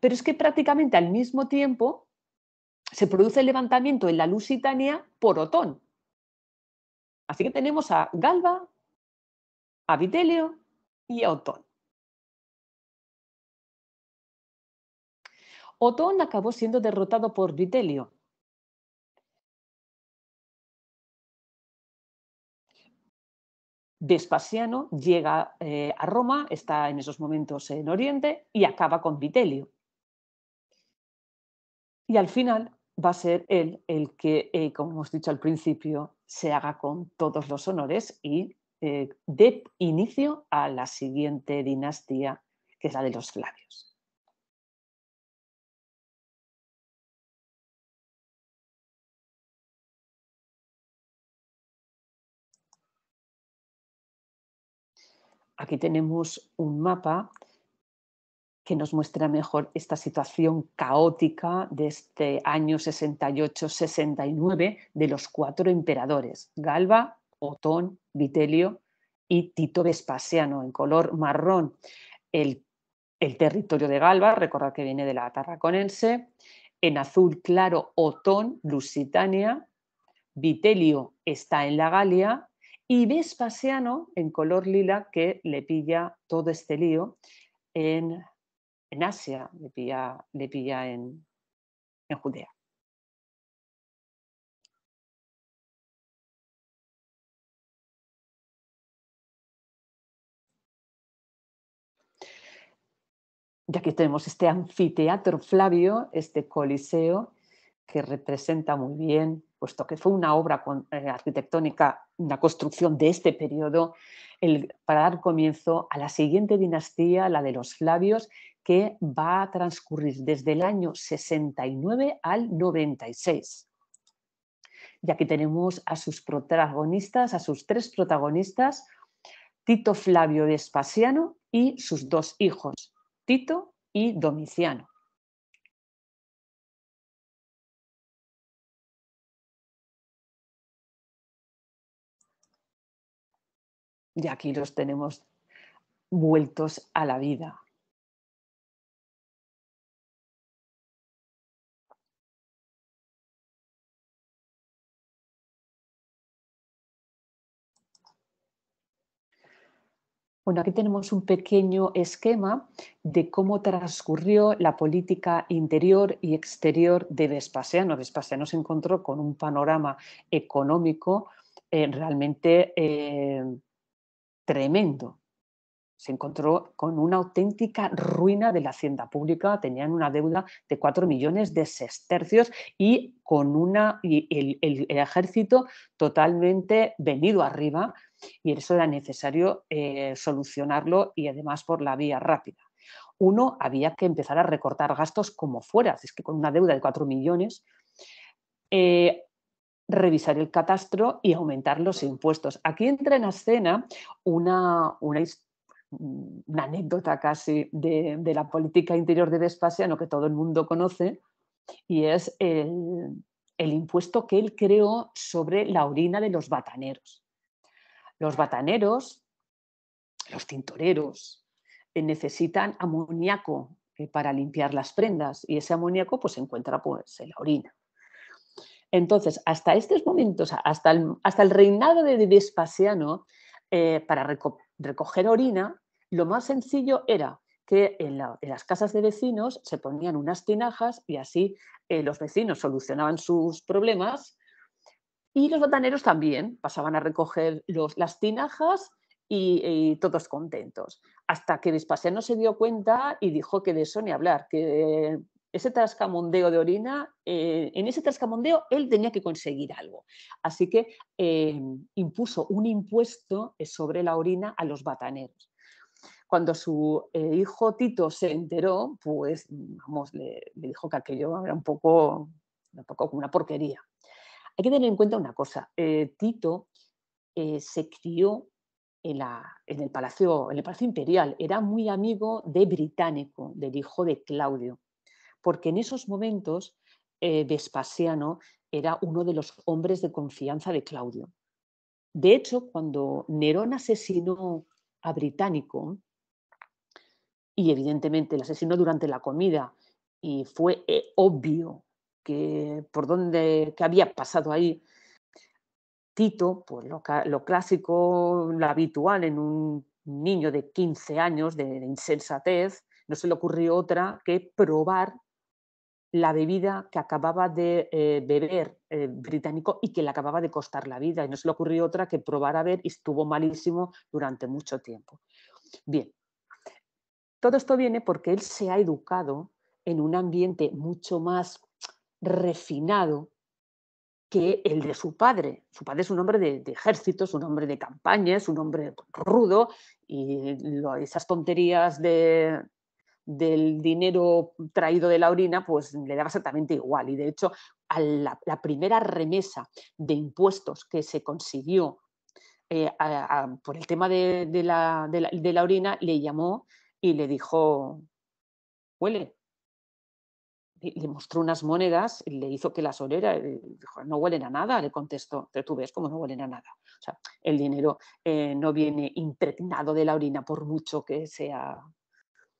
Pero es que prácticamente al mismo tiempo se produce el levantamiento en la Lusitania por Otón. Así que tenemos a Galba, a Vitelio y a Otón. Otón acabó siendo derrotado por Vitelio. Vespasiano llega eh, a Roma, está en esos momentos en Oriente y acaba con Vitelio. Y al final va a ser él el que, eh, como hemos dicho al principio, se haga con todos los honores y eh, dé inicio a la siguiente dinastía, que es la de los Flavios. Aquí tenemos un mapa que nos muestra mejor esta situación caótica de este año 68-69 de los cuatro emperadores, Galba, Otón, Vitelio y Tito Vespasiano, en color marrón. El, el territorio de Galba, recordad que viene de la Tarraconense, en azul claro Otón, Lusitania, Vitelio está en la Galia y Vespasiano en color lila que le pilla todo este lío en en Asia, le pilla, en, Judea. Y aquí tenemos este anfiteatro Flavio, este coliseo, que representa muy bien, puesto que fue una obra eh, arquitectónica, una construcción de este periodo, para dar comienzo a la siguiente dinastía, la de los Flavios, que va a transcurrir desde el año 69 al 96. Y aquí tenemos a sus protagonistas, a sus tres protagonistas, Tito Flavio Vespasiano y sus dos hijos, Tito y Domiciano. Y aquí los tenemos vueltos a la vida. Bueno, aquí tenemos un pequeño esquema de cómo transcurrió la política interior y exterior de Vespasiano. Vespasiano se encontró con un panorama económico eh, realmente eh, tremendo se encontró con una auténtica ruina de la hacienda pública, tenían una deuda de 4 millones de sestercios y con una, el, ejército totalmente venido arriba y eso era necesario eh, solucionarlo y además por la vía rápida. Uno, había que empezar a recortar gastos como fuera, es que con una deuda de 4 millones. Eh, revisar el catastro y aumentar los impuestos. Aquí entra en escena una, historia Mm, una anécdota casi de, la política interior de Vespasiano que todo el mundo conoce, y es el, impuesto que él creó sobre la orina de los bataneros. Los bataneros, los tintoreros, eh, necesitan amoníaco eh, para limpiar las prendas y ese amoníaco pues, se encuentra pues, en la orina. Entonces, hasta estos momentos, hasta el, hasta el reinado de Vespasiano, eh, para recoger orina, lo más sencillo era que en, las casas de vecinos se ponían unas tinajas y así eh, los vecinos solucionaban sus problemas y los bataneros también pasaban a recoger las tinajas y, todos contentos. Hasta que Vespasiano se dio cuenta y dijo que de eso ni hablar, que ese trascamondeo de orina, eh, en ese trascamondeo él tenía que conseguir algo. Así que eh, impuso un impuesto sobre la orina a los bataneros cuando su eh, hijo Tito se enteró, pues, vamos, le, dijo que aquello era un poco, poco como una porquería. Hay que tener en cuenta una cosa, eh, Tito eh, se crió en, el palacio, en el Palacio Imperial, era muy amigo de Británico, del hijo de Claudio, porque en esos momentos Vespasiano era uno de los hombres de confianza de Claudio. De hecho, cuando Nerón asesinó a Británico, y evidentemente el asesinó durante la comida y fue eh, obvio que por dónde había pasado ahí Tito, pues lo, clásico, lo habitual en un niño de 15 años de, insensatez, no se le ocurrió otra que probar la bebida que acababa de eh, beber eh, británico y que le acababa de costar la vida. Y no se le ocurrió otra que probar a ver y estuvo malísimo durante mucho tiempo. Bien, todo esto viene porque él se ha educado en un ambiente mucho más refinado que el de su padre. Su padre es un hombre de, ejército, es un hombre de campaña, es un hombre rudo y esas tonterías de, del dinero traído de la orina, pues le daba exactamente igual. Y de hecho, a la, primera remesa de impuestos que se consiguió eh, por el tema de de la orina le llamó y le dijo, huele. Le mostró unas monedas, y le hizo que las oliera, dijo, no huelen a nada, le contestó, pero tú ves cómo no huelen a nada. O sea, el dinero eh, no viene impregnado de la orina por mucho que sea,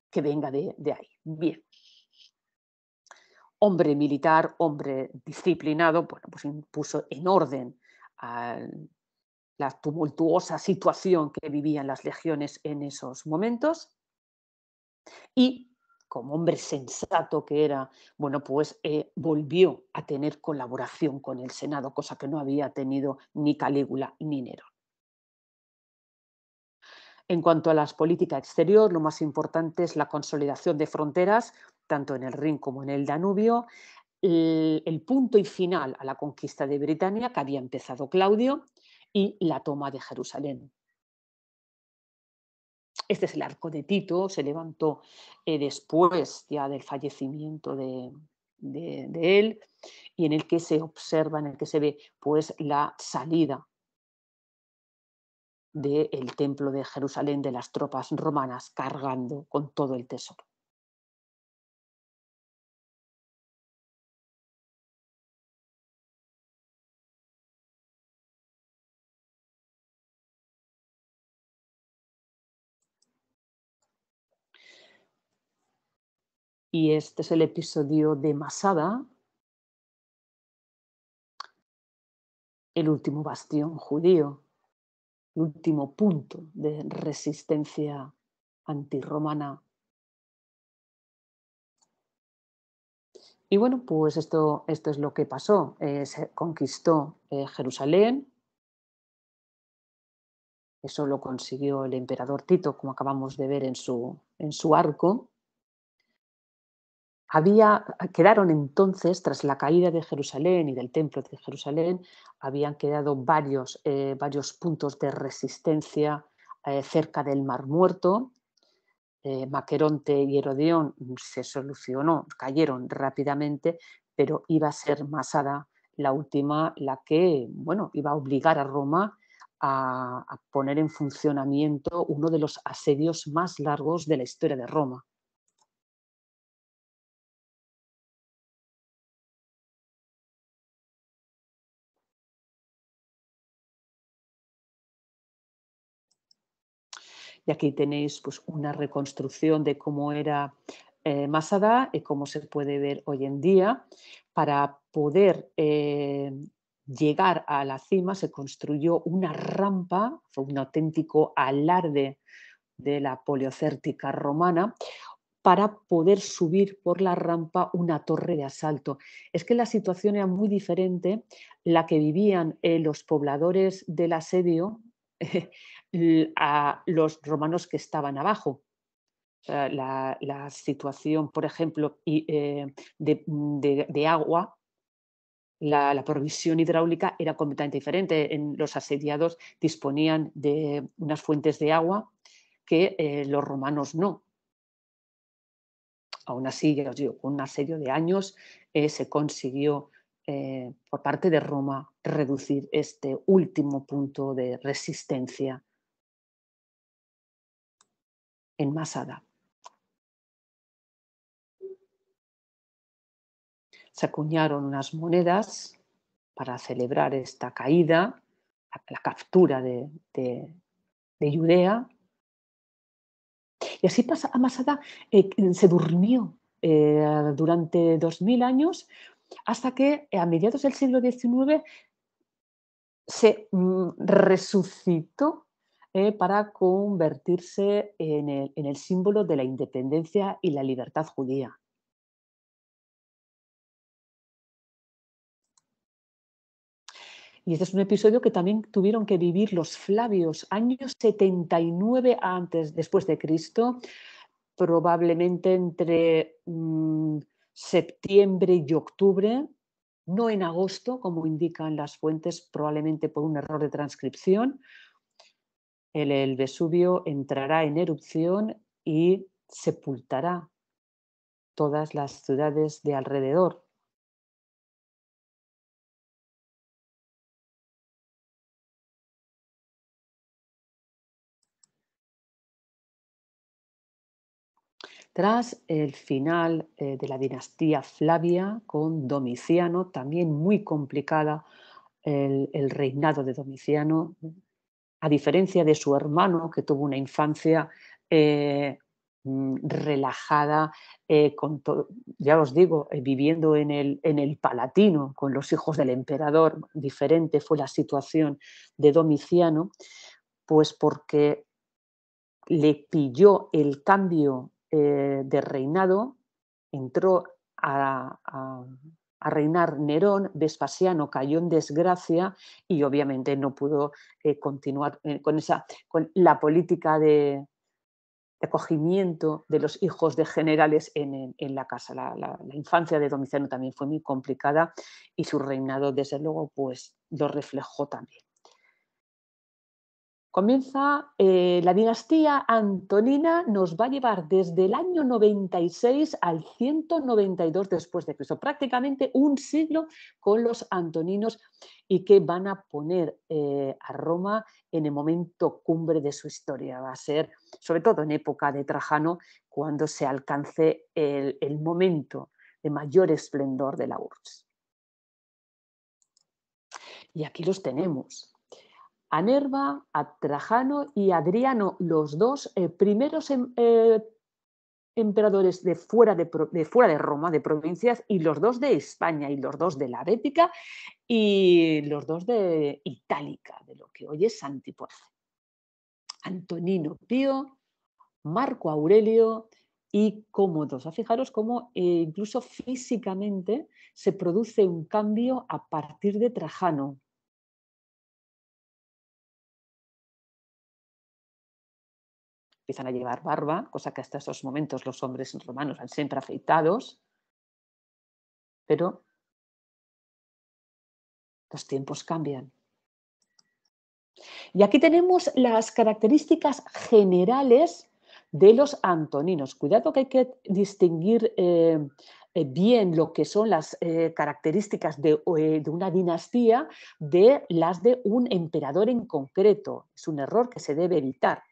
que venga de, ahí. Bien hombre militar, hombre disciplinado, bueno, pues puso en orden la tumultuosa situación que vivían las legiones en esos momentos y como hombre sensato que era, bueno, pues eh, volvió a tener colaboración con el Senado, cosa que no había tenido ni Calígula ni Nero. En cuanto a la política exterior, lo más importante es la consolidación de fronteras, tanto en el Rin como en el Danubio, el punto y final a la conquista de Britania, que había empezado Claudio, y la toma de Jerusalén. Este es el arco de Tito, se levantó eh, después ya del fallecimiento de, él y en el que se observa, en el que se ve pues la salida del templo de Jerusalén de las tropas romanas cargando con todo el tesoro. y este es el episodio de Masada, el último bastión judío, el último punto de resistencia antirromana. Y bueno, pues esto, esto es lo que pasó. Eh, se conquistó eh, Jerusalén. Eso lo consiguió el emperador Tito, como acabamos de ver en su arco, había, quedaron entonces, tras la caída de Jerusalén y del templo de Jerusalén, habían quedado varios, eh, varios puntos de resistencia eh, cerca del Mar Muerto. Eh, Maqueronte y Herodión se solucionó, cayeron rápidamente, pero iba a ser Masada la última, la que bueno, iba a obligar a Roma a poner en funcionamiento uno de los asedios más largos de la historia de Roma Y aquí tenéis pues, una reconstrucción de cómo era eh, Másada y cómo se puede ver hoy en día. Para poder eh, llegar a la cima se construyó una rampa, fue un auténtico alarde de la poliocértica romana, para poder subir por la rampa una torre de asalto. Es que la situación era muy diferente la que vivían eh, los pobladores del asedio a los romanos que estaban abajo. La, situación, por ejemplo, eh, mm, de, agua, la, provisión hidráulica era completamente diferente. En, los asediados disponían de unas fuentes de agua que eh, los romanos no. Aún así, ya os digo, con un asedio de años eh, se consiguió por parte de Roma reducir este último punto de resistencia en Masada. Se acuñaron unas monedas para celebrar esta caída, la captura de, Judea. Y así Masada eh, se durmió eh, durante durante mil años hasta que eh, a mediados del siglo XIX se mm, resucitó eh, para convertirse en el, símbolo de la independencia y la libertad judía. Y este es un episodio que también tuvieron que vivir los Flavios, años 79 antes, después de Cristo, probablemente entre mm, septiembre y octubre, no en agosto, como indican las fuentes, probablemente por un error de transcripción, el, Vesubio entrará en erupción y sepultará todas las ciudades de alrededor. Tras el final eh, de la dinastía Flavia con Domiciano, también muy complicada el reinado de Domiciano, a diferencia de su hermano, que tuvo una infancia eh, mm, relajada, eh, con ya os digo, eh, viviendo en el, en el, Palatino con los hijos del emperador, diferente fue la situación de Domiciano, pues porque le pilló el cambio de reinado, entró a, a reinar Nerón, Vespasiano cayó en desgracia y obviamente no pudo eh, continuar eh, con, esa, con la política de, acogimiento de los hijos de generales en, la casa. La, infancia de Domiciano también fue muy complicada y su reinado, desde luego, pues lo reflejó también. Comienza eh, la dinastía Antonina, nos va a llevar desde el año 96 al 192 después de Cristo, prácticamente un siglo con los antoninos y que van a poner eh, a Roma en el momento cumbre de su historia. Va a ser, sobre todo en época de Trajano, cuando se alcance el, el momento de mayor esplendor de la URSS. Y aquí los tenemos a Nerva, a Trajano y Adriano, los dos eh, primeros em, eh, emperadores de fuera de, Roma, de provincias, y los dos de España, y los dos de la Bética, y los dos de Itálica, de lo que hoy es antipuerce Antonino Pío, Marco Aurelio y Cómodos. Ah, fijaros cómo eh, incluso físicamente se produce un cambio a partir de Trajano, empiezan a llevar barba, cosa que hasta estos momentos los hombres romanos han siempre afeitados, pero los tiempos cambian. Y aquí tenemos las características generales de los antoninos. Cuidado que hay que distinguir eh, eh, bien lo que son las eh, características de, una dinastía de las de un emperador en concreto. Es un error que se debe evitar.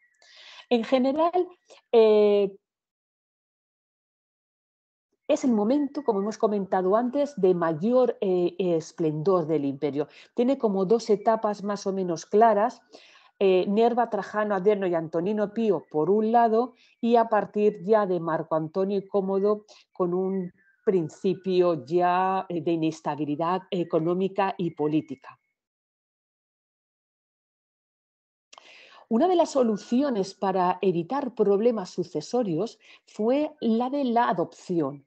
En general, eh, es el momento, como hemos comentado antes, de mayor eh, esplendor del imperio. Tiene como dos etapas más o menos claras. Eh, Nerva, Trajano, Aderno y Antonino Pío por un lado y a partir ya de Marco Antonio y Cómodo con un principio ya de inestabilidad económica y política. Una de las soluciones para evitar problemas sucesorios fue la de la adopción.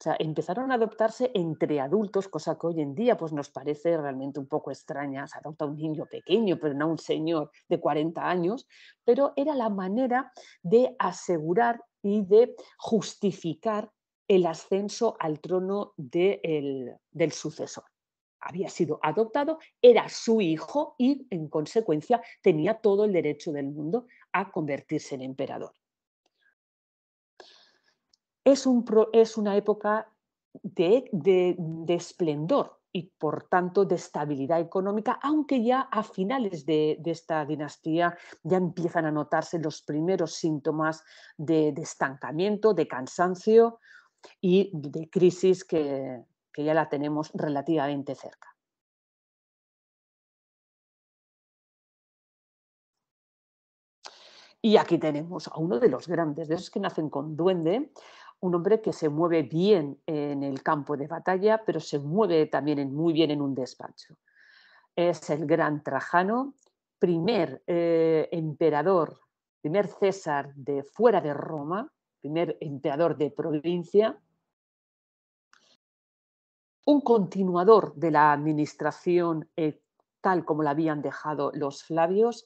O sea, empezaron a adoptarse entre adultos, cosa que hoy en día pues, nos parece realmente un poco extraña. Se adopta un niño pequeño, pero no un señor de 40 años, pero era la manera de asegurar y de justificar el ascenso al trono del sucesor había sido adoptado, era su hijo y, en consecuencia, tenía todo el derecho del mundo a convertirse en emperador. Es, un, es una época de, esplendor y, por tanto, de estabilidad económica, aunque ya a finales de, de esta dinastía ya empiezan a notarse los primeros síntomas de estancamiento, de cansancio y de crisis que, que ya la tenemos relativamente cerca. Y aquí tenemos a uno de los grandes, de esos que nacen con duende, un hombre que se mueve bien en el campo de batalla, pero se mueve también muy bien en un despacho. Es el gran Trajano, primer eh, emperador, primer César de fuera de Roma, primer emperador de provincia, un continuador de la administración eh, tal como la habían dejado los Flavios,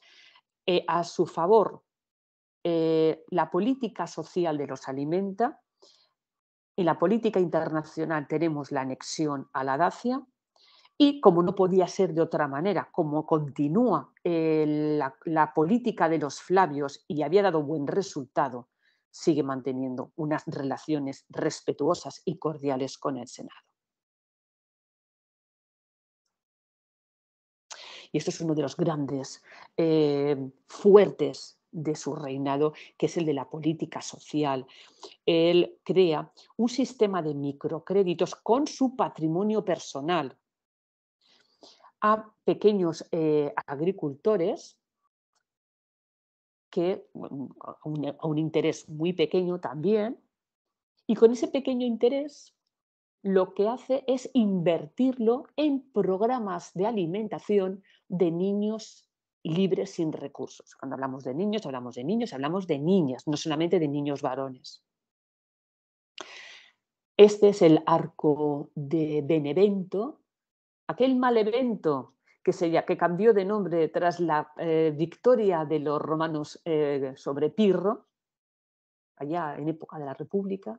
eh, a su favor eh, la política social de los alimenta, en la política internacional tenemos la anexión a la Dacia y como no podía ser de otra manera, como continúa la política de los Flavios y había dado buen resultado, sigue manteniendo unas relaciones respetuosas y cordiales con el Senado. Y esto es uno de los grandes eh, fuertes de su reinado, que es el de la política social. Él crea un sistema de microcréditos con su patrimonio personal a pequeños eh, agricultores que a un interés muy pequeño también, y con ese pequeño interés lo que hace es invertirlo en programas de alimentación de niños libres sin recursos. Cuando hablamos de niños, hablamos de niños, hablamos de niñas, no solamente de niños varones. Este es el arco de Benevento, aquel mal evento que, se, que cambió de nombre tras la eh, victoria de los romanos eh, sobre Pirro, allá en época de la República,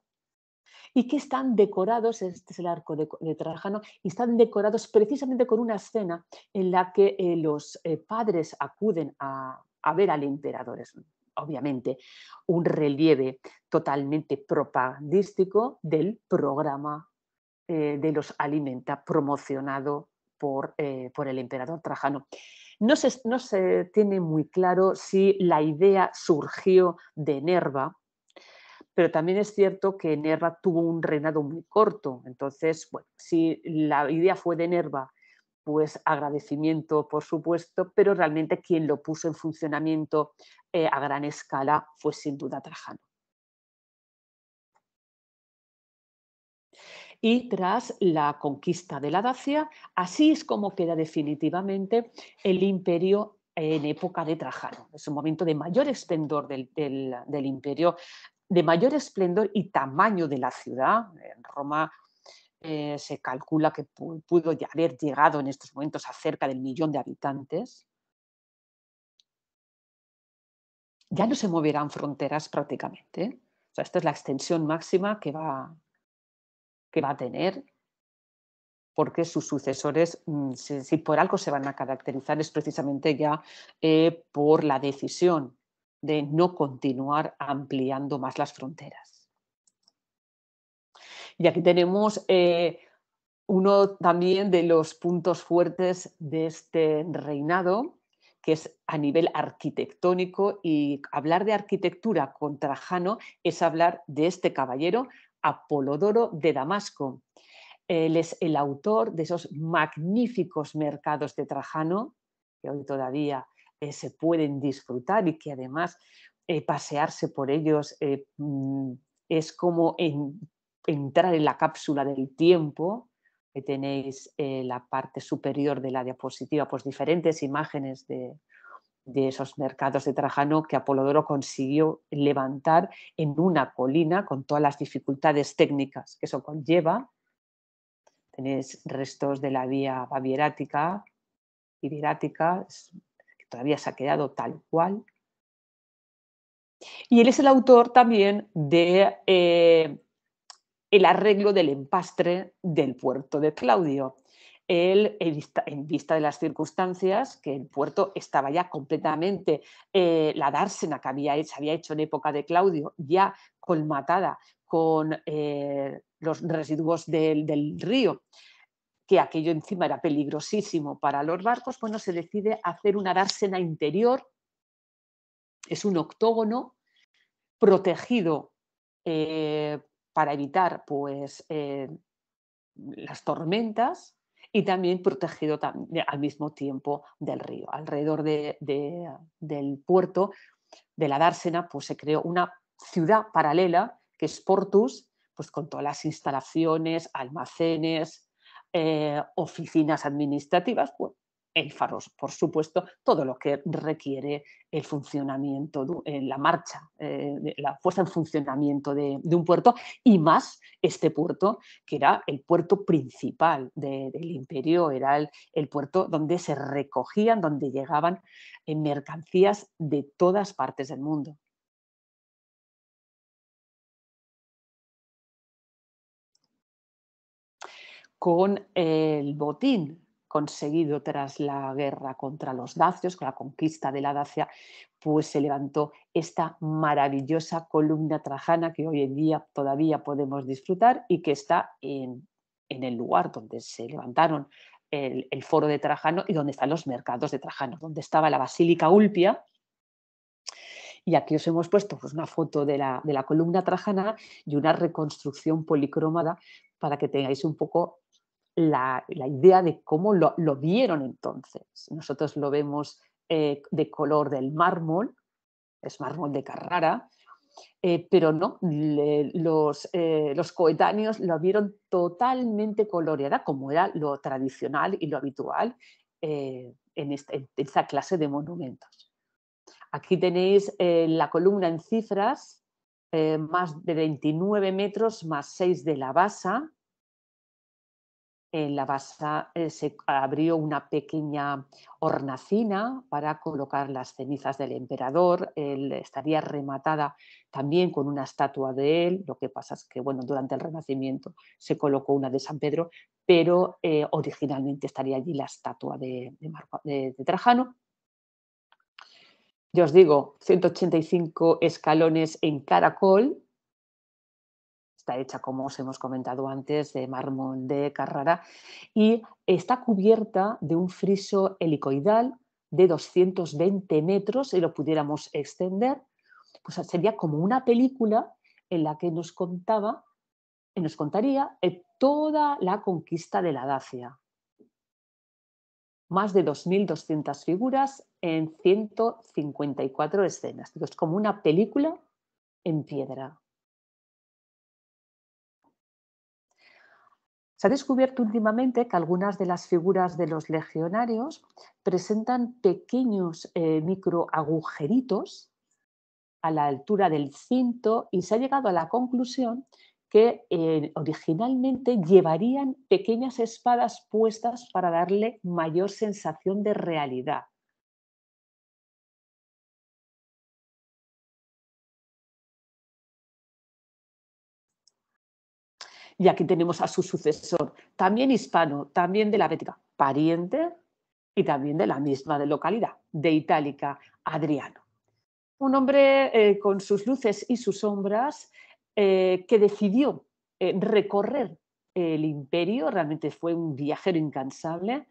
y que están decorados, este es el arco de, Trajano, y están decorados precisamente con una escena en la que eh, los eh, padres acuden a, ver al emperador. Es, obviamente, un relieve totalmente propagandístico del programa eh, de los alimenta promocionado por, el emperador Trajano. no se tiene muy claro si la idea surgió de Nerva, pero también es cierto que Nerva tuvo un reinado muy corto. Entonces, bueno, si la idea fue de Nerva, pues agradecimiento, por supuesto, pero realmente quien lo puso en funcionamiento eh, a gran escala fue sin duda Trajano. y tras la conquista de la Dacia, así es como queda definitivamente el imperio en época de Trajano. Es un momento de mayor esplendor del imperio de mayor esplendor y tamaño de la ciudad. En Roma eh, se calcula que pudo haber llegado en estos momentos a cerca del millón de habitantes. Ya no se moverán fronteras prácticamente. sea, esta es la extensión máxima que va, va a tener, porque sus sucesores, mm, si, por algo se van a caracterizar, es precisamente ya eh, por la decisión de no continuar ampliando más las fronteras. Y aquí tenemos eh, uno también de los puntos fuertes de este reinado, que es a nivel arquitectónico, y hablar de arquitectura con Trajano es hablar de este caballero, Apolodoro de Damasco. Él es el autor de esos magníficos mercados de Trajano, que hoy todavía se pueden disfrutar y que además eh, pasearse por ellos eh, mm, es como entrar en la cápsula del tiempo que tenéis eh, la parte superior de la diapositiva, pues diferentes imágenes de, esos mercados de Trajano que Apolodoro consiguió levantar en una colina con todas las dificultades técnicas que eso conlleva. Tenéis restos de la vía y birática todavía se ha quedado tal cual. Y él es el autor también de eh, El arreglo del empastre del puerto de Claudio. Él, en vista, de las circunstancias, que el puerto estaba ya completamente, eh, la dársena que había, se había hecho en época de Claudio, ya colmatada con eh, los residuos del río, que aquello encima era peligrosísimo para los barcos, bueno, se decide hacer una dársena interior, es un octógono protegido eh, para evitar pues, eh, las tormentas y también protegido al mismo tiempo del río. Alrededor del puerto de la dársena pues, se creó una ciudad paralela que es Portus, pues, con todas las instalaciones, almacenes, eh, oficinas administrativas, el pues, faros, por supuesto, todo lo que requiere el funcionamiento, eh, la marcha, eh, la puesta en funcionamiento de, un puerto y más este puerto que era el puerto principal del imperio, era el, puerto donde se recogían, donde llegaban mercancías de todas partes del mundo. con el botín conseguido tras la guerra contra los dacios, con la conquista de la Dacia, pues se levantó esta maravillosa columna trajana que hoy en día todavía podemos disfrutar y que está en, el lugar donde se levantaron el, foro de Trajano y donde están los mercados de Trajano, donde estaba la Basílica Ulpia. Y aquí os hemos puesto pues, una foto de la, de la columna trajana y una reconstrucción policromada para que tengáis un poco la, idea de cómo lo, vieron entonces. Nosotros lo vemos eh, de color del mármol, es mármol de Carrara, eh, pero no, eh, los, coetáneos lo vieron totalmente coloreada, como era lo tradicional y lo habitual en, esta, en, esta, clase de monumentos. Aquí tenéis la columna en cifras, más de 29 metros más 6 de la base en eh, la base eh, se abrió una pequeña hornacina para colocar las cenizas del emperador. Él estaría rematada también con una estatua de él. Lo que pasa es que bueno, durante el Renacimiento se colocó una de San Pedro, pero eh, originalmente estaría allí la estatua de, Trajano. Yo os digo, 185 escalones en caracol, está hecha, como os hemos comentado antes, de mármol de Carrara y está cubierta de un friso helicoidal de 220 metros, si lo pudiéramos extender, pues sería como una película en la que nos contaba, nos contaría eh, toda la conquista de la Dacia. Más de 2.200 figuras en 154 escenas. Es como una película en piedra. Se ha descubierto últimamente que algunas de las figuras de los legionarios presentan pequeños eh, microagujeritos a la altura del cinto y se ha llegado a la conclusión que eh, originalmente llevarían pequeñas espadas puestas para darle mayor sensación de realidad. Y aquí tenemos a su sucesor, también hispano, también de la Bética, pariente y también de la misma localidad, de Itálica, Adriano. Un hombre eh, con sus luces y sus sombras eh, que decidió eh, recorrer el imperio, realmente fue un viajero incansable,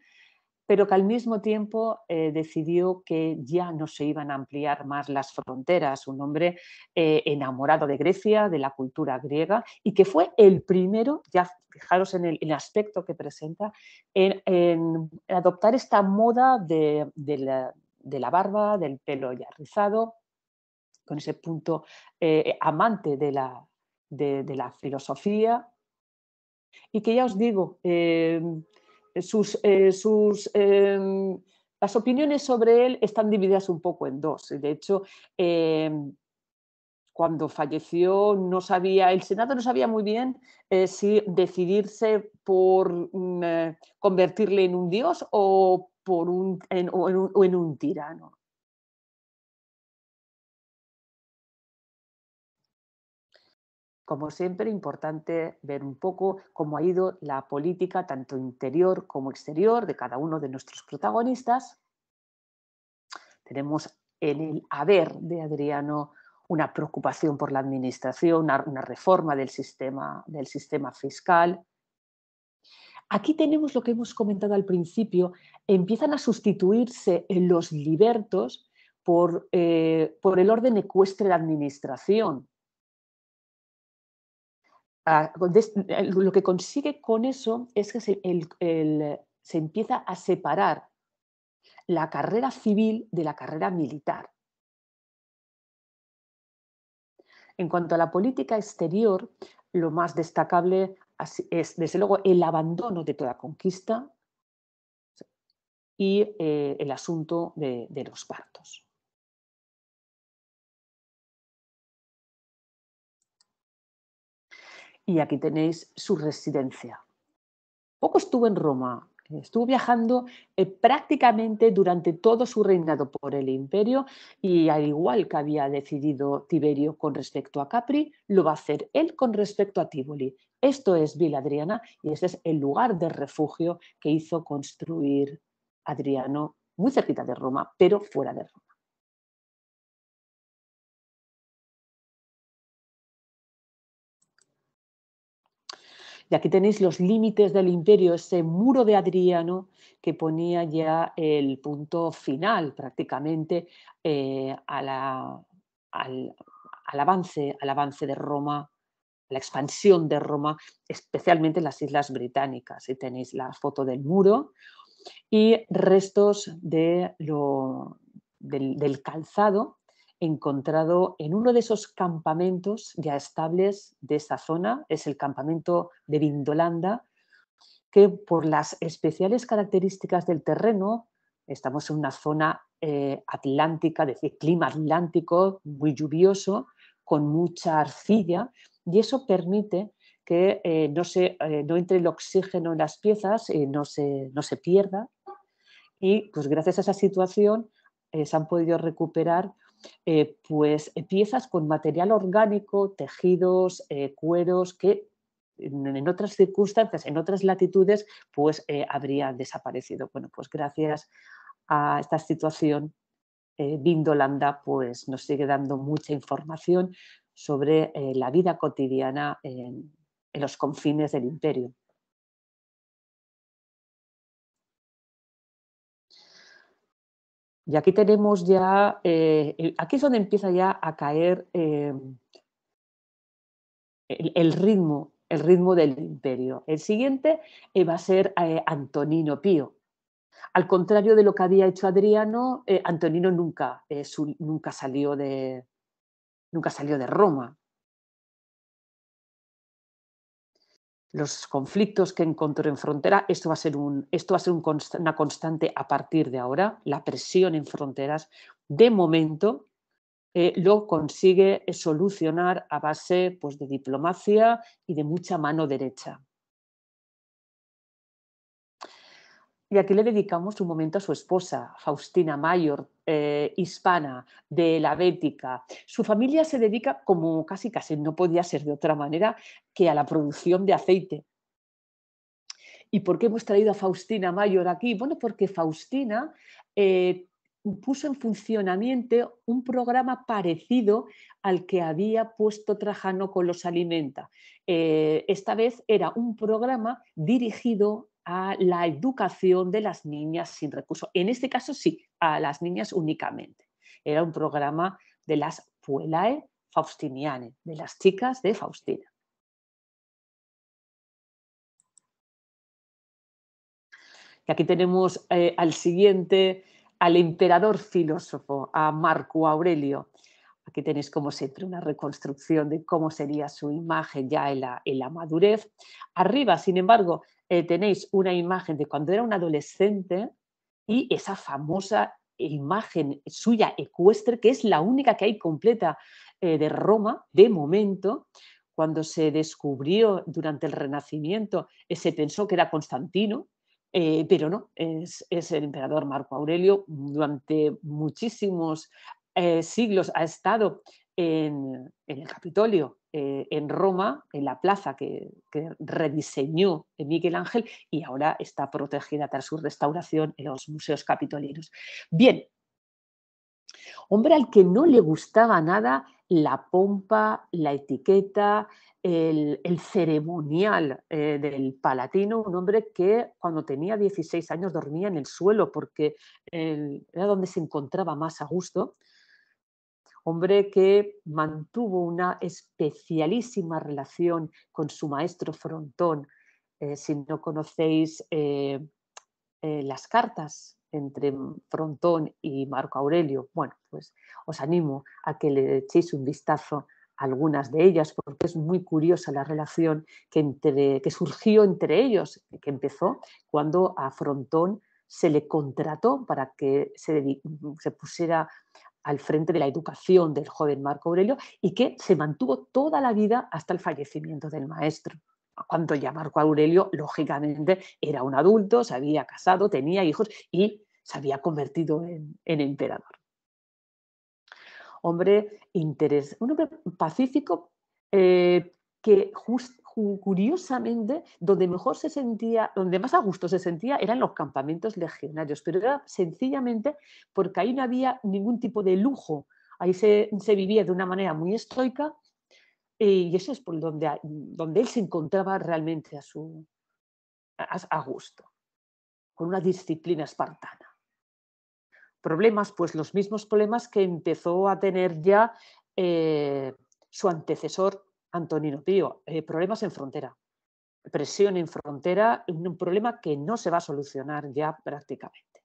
pero que al mismo tiempo eh, decidió que ya no se iban a ampliar más las fronteras, un hombre eh, enamorado de Grecia, de la cultura griega, y que fue el primero, ya fijaros en el, aspecto que presenta, en, adoptar esta moda de, la, barba, del pelo ya rizado, con ese punto eh, amante de la, de, la filosofía, y que ya os digo, em, sus, eh, sus em, las opiniones sobre él están divididas un poco en dos. De hecho, em, cuando falleció, no sabía, el Senado no sabía muy bien eh, si decidirse por mm, eh, convertirle en un dios o por o en un tirano. como siempre, importante ver un poco cómo ha ido la política, tanto interior como exterior, de cada uno de nuestros protagonistas. Tenemos en el haber de Adriano una preocupación por la administración, una, reforma del sistema, del sistema fiscal. Aquí tenemos lo que hemos comentado al principio, empiezan a sustituirse los libertos por, eh, por el orden ecuestre de administración, eh, lo que consigue con eso es que se, empieza a separar la carrera civil de la carrera militar. En cuanto a la política exterior, lo más destacable es, desde luego, el abandono de toda conquista y eh, el asunto de los partos. y aquí tenéis su residencia. Poco estuvo en Roma, Estuvo viajando eh, prácticamente durante todo su reinado por el imperio y al igual que había decidido Tiberio con respecto a Capri, lo va a hacer él con respecto a Tívoli. Esto es Villa Adriana y este es el lugar de refugio que hizo construir Adriano muy cerquita de Roma, pero fuera de Roma. Y aquí tenéis los límites del imperio, ese muro de Adriano que ponía ya el punto final prácticamente eh, al, avance, al avance de Roma a la expansión de Roma, especialmente en las islas británicas. Y tenéis la foto del muro y restos de lo, del, calzado encontrado en uno de esos campamentos ya estables de esa zona, es el campamento de Vindolanda, que por las especiales características del terreno, estamos en una zona eh, atlántica atlántica, decir, clima atlántico muy lluvioso, con mucha arcilla, y eso permite que eh, no, se, eh, no entre el oxígeno en las piezas, y no, se, pierda. Y pues gracias a esa situación se han podido recuperar eh, pues eh, piezas con material orgánico, tejidos, eh, cueros que en otras circunstancias, en otras latitudes, pues habrían desaparecido. Bueno, pues gracias a esta situación, Vindolanda pues nos sigue dando mucha información sobre la vida cotidiana en los confines del imperio. Y aquí tenemos eh, aquí es donde empieza ya a caer eh, el, ritmo, el ritmo del imperio. El siguiente eh, va a ser Antonino Pío. Al contrario de lo que había hecho Adriano, Antonino nunca, nunca, salió de, nunca salió de Roma. los conflictos que encontró en frontera, esto va a ser, una constante a partir de ahora, la presión en fronteras, de momento eh, lo consigue solucionar a base pues, de diplomacia y de mucha mano derecha. Y aquí le dedicamos un momento a su esposa, Faustina Mayor, eh, hispana, de la Bética. Su familia se dedica, como casi casi no podía ser de otra manera, que a la producción de aceite. ¿Y por qué hemos traído a Faustina Mayor aquí? Bueno, porque Faustina eh, puso en funcionamiento un programa parecido al que había puesto Trajano con los Alimenta. Eh, esta vez era un programa dirigido a la educación de las niñas sin recursos. En este caso sí, a las niñas únicamente. Era un programa de las Puelae Faustiniane, de las chicas de Faustina. Y aquí tenemos eh, al siguiente, al emperador filósofo, a Marco Aurelio. Aquí tenéis, como siempre, una reconstrucción de cómo sería su imagen ya en la, en la madurez. Arriba, sin embargo, eh, tenéis una imagen de cuando era un adolescente y esa famosa imagen suya ecuestre, que es la única que hay completa eh, de Roma de momento. Cuando se descubrió durante el Renacimiento, eh, se pensó que era Constantino, pero no, es, es, el emperador Marco Aurelio. Durante muchísimos siglos ha estado en, el Capitolio, eh, en Roma, en la plaza que, rediseñó Miguel Ángel y ahora está protegida tras su restauración en los museos capitolinos. Bien, hombre al que no le gustaba nada la pompa, la etiqueta, el, ceremonial eh, del Palatino, un hombre que cuando tenía 16 años dormía en el suelo porque eh, era donde se encontraba más a gusto, hombre que mantuvo una especialísima relación con su maestro Frontón. Eh, si no conocéis eh, eh, las cartas entre Frontón y Marco Aurelio, bueno, pues os animo a que le echéis un vistazo a algunas de ellas, porque es muy curiosa la relación que, que surgió entre ellos, que empezó cuando a Frontón se le contrató para que se, se pusiera al frente de la educación del joven Marco Aurelio y que se mantuvo toda la vida hasta el fallecimiento del maestro. Cuando ya Marco Aurelio, lógicamente, era un adulto, se había casado, tenía hijos y se había convertido en, emperador. Hombre, un hombre pacífico eh, que justo curiosamente, donde mejor se sentía, donde más a gusto se sentía, eran los campamentos legionarios, pero era sencillamente porque ahí no había ningún tipo de lujo, ahí se, vivía de una manera muy estoica eh, y eso es por donde, donde él se encontraba realmente a, su, a, gusto, con una disciplina espartana. Problemas, pues los mismos problemas que empezó a tener ya eh, su antecesor Antonino, tío, eh, problemas en frontera, presión en frontera, un problema que no se va a solucionar ya prácticamente.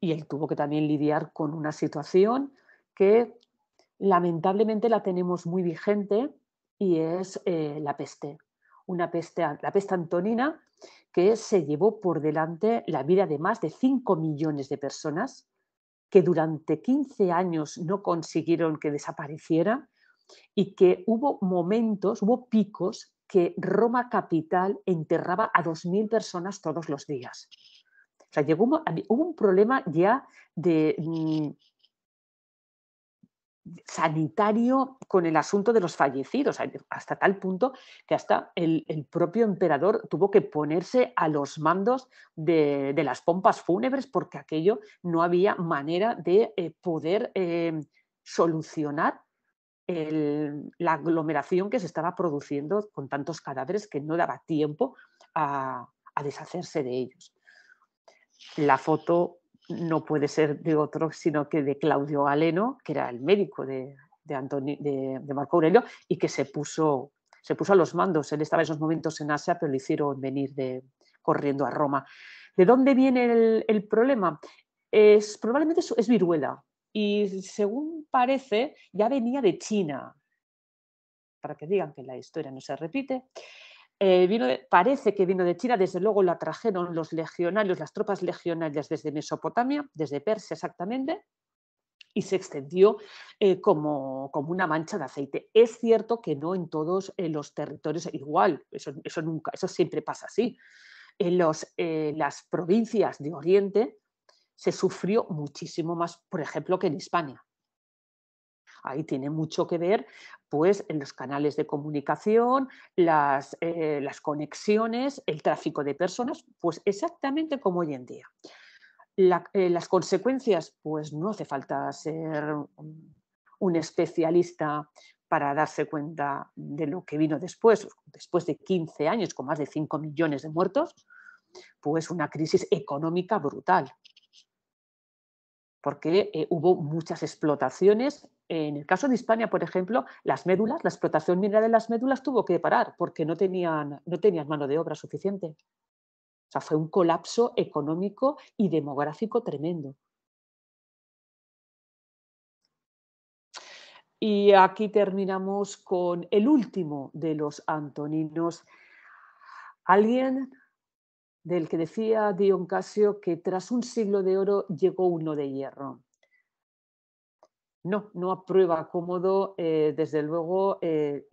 Y él tuvo que también lidiar con una situación que lamentablemente la tenemos muy vigente y es eh, la peste. Una peste, la peste antonina que se llevó por delante la vida de más de 5 millones de personas que durante 15 años no consiguieron que desapareciera y que hubo momentos, hubo picos que Roma capital enterraba a 2.000 personas todos los días. O sea, llegó, hubo un problema ya de, mm, sanitario con el asunto de los fallecidos, hasta tal punto que hasta el, propio emperador tuvo que ponerse a los mandos de, las pompas fúnebres porque aquello no había manera de eh, poder eh, solucionar la aglomeración que se estaba produciendo con tantos cadáveres que no daba tiempo a, a deshacerse de ellos. La foto no puede ser de otro, sino que de Claudio Aleno que era el médico de, de, Marco Aurelio y que se puso, se puso a los mandos. Él estaba en esos momentos en Asia, pero lo hicieron venir corriendo a Roma. ¿De dónde viene el, problema? Es, probablemente es viruela y según parece ya venía de China, para que digan que la historia no se repite. Eh, parece que vino de China, desde luego la trajeron los legionarios, las tropas legionarias desde Mesopotamia, desde Persia exactamente, y se extendió eh, como, una mancha de aceite. Es cierto que no en todos eh, los territorios igual, eso, nunca, eso siempre pasa así. En las provincias de Oriente se sufrió muchísimo más, por ejemplo, que en España. Ahí tiene mucho que ver pues, en los canales de comunicación, las, eh, conexiones, el tráfico de personas, pues exactamente como hoy en día. Eh, las consecuencias, pues no hace falta ser un especialista para darse cuenta de lo que vino después, después de 15 años con más de 5 millones de muertos, pues una crisis económica brutal porque eh, hubo muchas explotaciones. En el caso de Hispania, por ejemplo, las médulas, la explotación minera de las médulas tuvo que parar porque no tenían, no tenían mano de obra suficiente. O sea, fue un colapso económico y demográfico tremendo. Y aquí terminamos con el último de los antoninos. Alguien del que decía Dion Casio que tras un siglo de oro llegó uno de hierro. No, no aprueba cómodo, eh, desde luego, eh,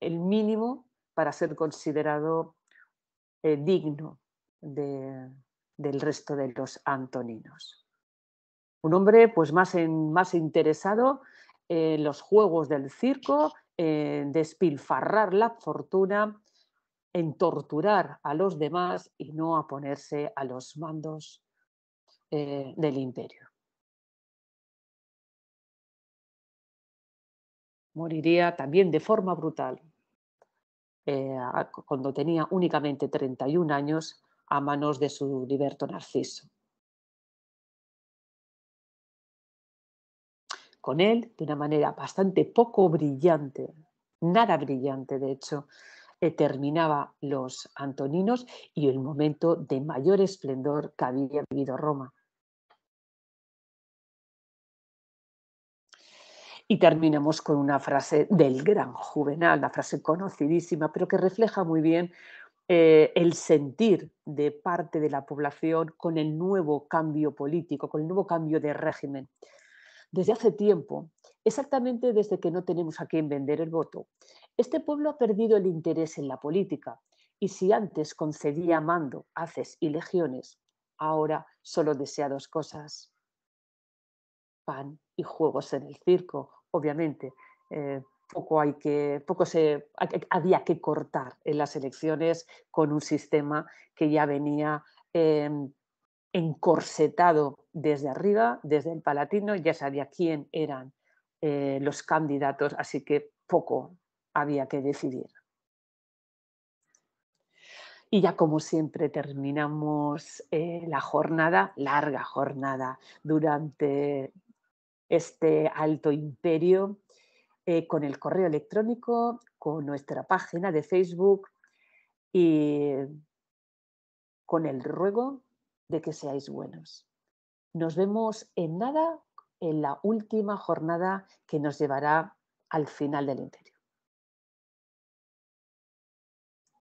el mínimo para ser considerado eh, digno del resto de los antoninos. Un hombre pues, más, más interesado en los juegos del circo, en despilfarrar la fortuna en torturar a los demás y no a ponerse a los mandos eh, del imperio. Moriría también de forma brutal eh, cuando tenía únicamente 31 años a manos de su liberto Narciso. Con él, de una manera bastante poco brillante, nada brillante de hecho, eh, terminaba los Antoninos y el momento de mayor esplendor que había vivido Roma. Y terminamos con una frase del gran Juvenal, una frase conocidísima, pero que refleja muy bien eh, el sentir de parte de la población con el nuevo cambio político, con el nuevo cambio de régimen. Desde hace tiempo exactamente desde que no tenemos a quién vender el voto. Este pueblo ha perdido el interés en la política y si antes concedía mando, haces y legiones, ahora solo desea dos cosas, pan y juegos en el circo, obviamente. Eh, poco hay que poco se había que cortar en las elecciones con un sistema que ya venía em, encorsetado desde arriba, desde el Palatino, ya sabía quién eran eh, los candidatos, así que poco había que decidir. Y ya como siempre terminamos eh, la jornada, larga jornada, durante este alto imperio, eh, con el correo electrónico, con nuestra página de Facebook y con el ruego de que seáis buenos. Nos vemos en nada en la última jornada que nos llevará al final del interior.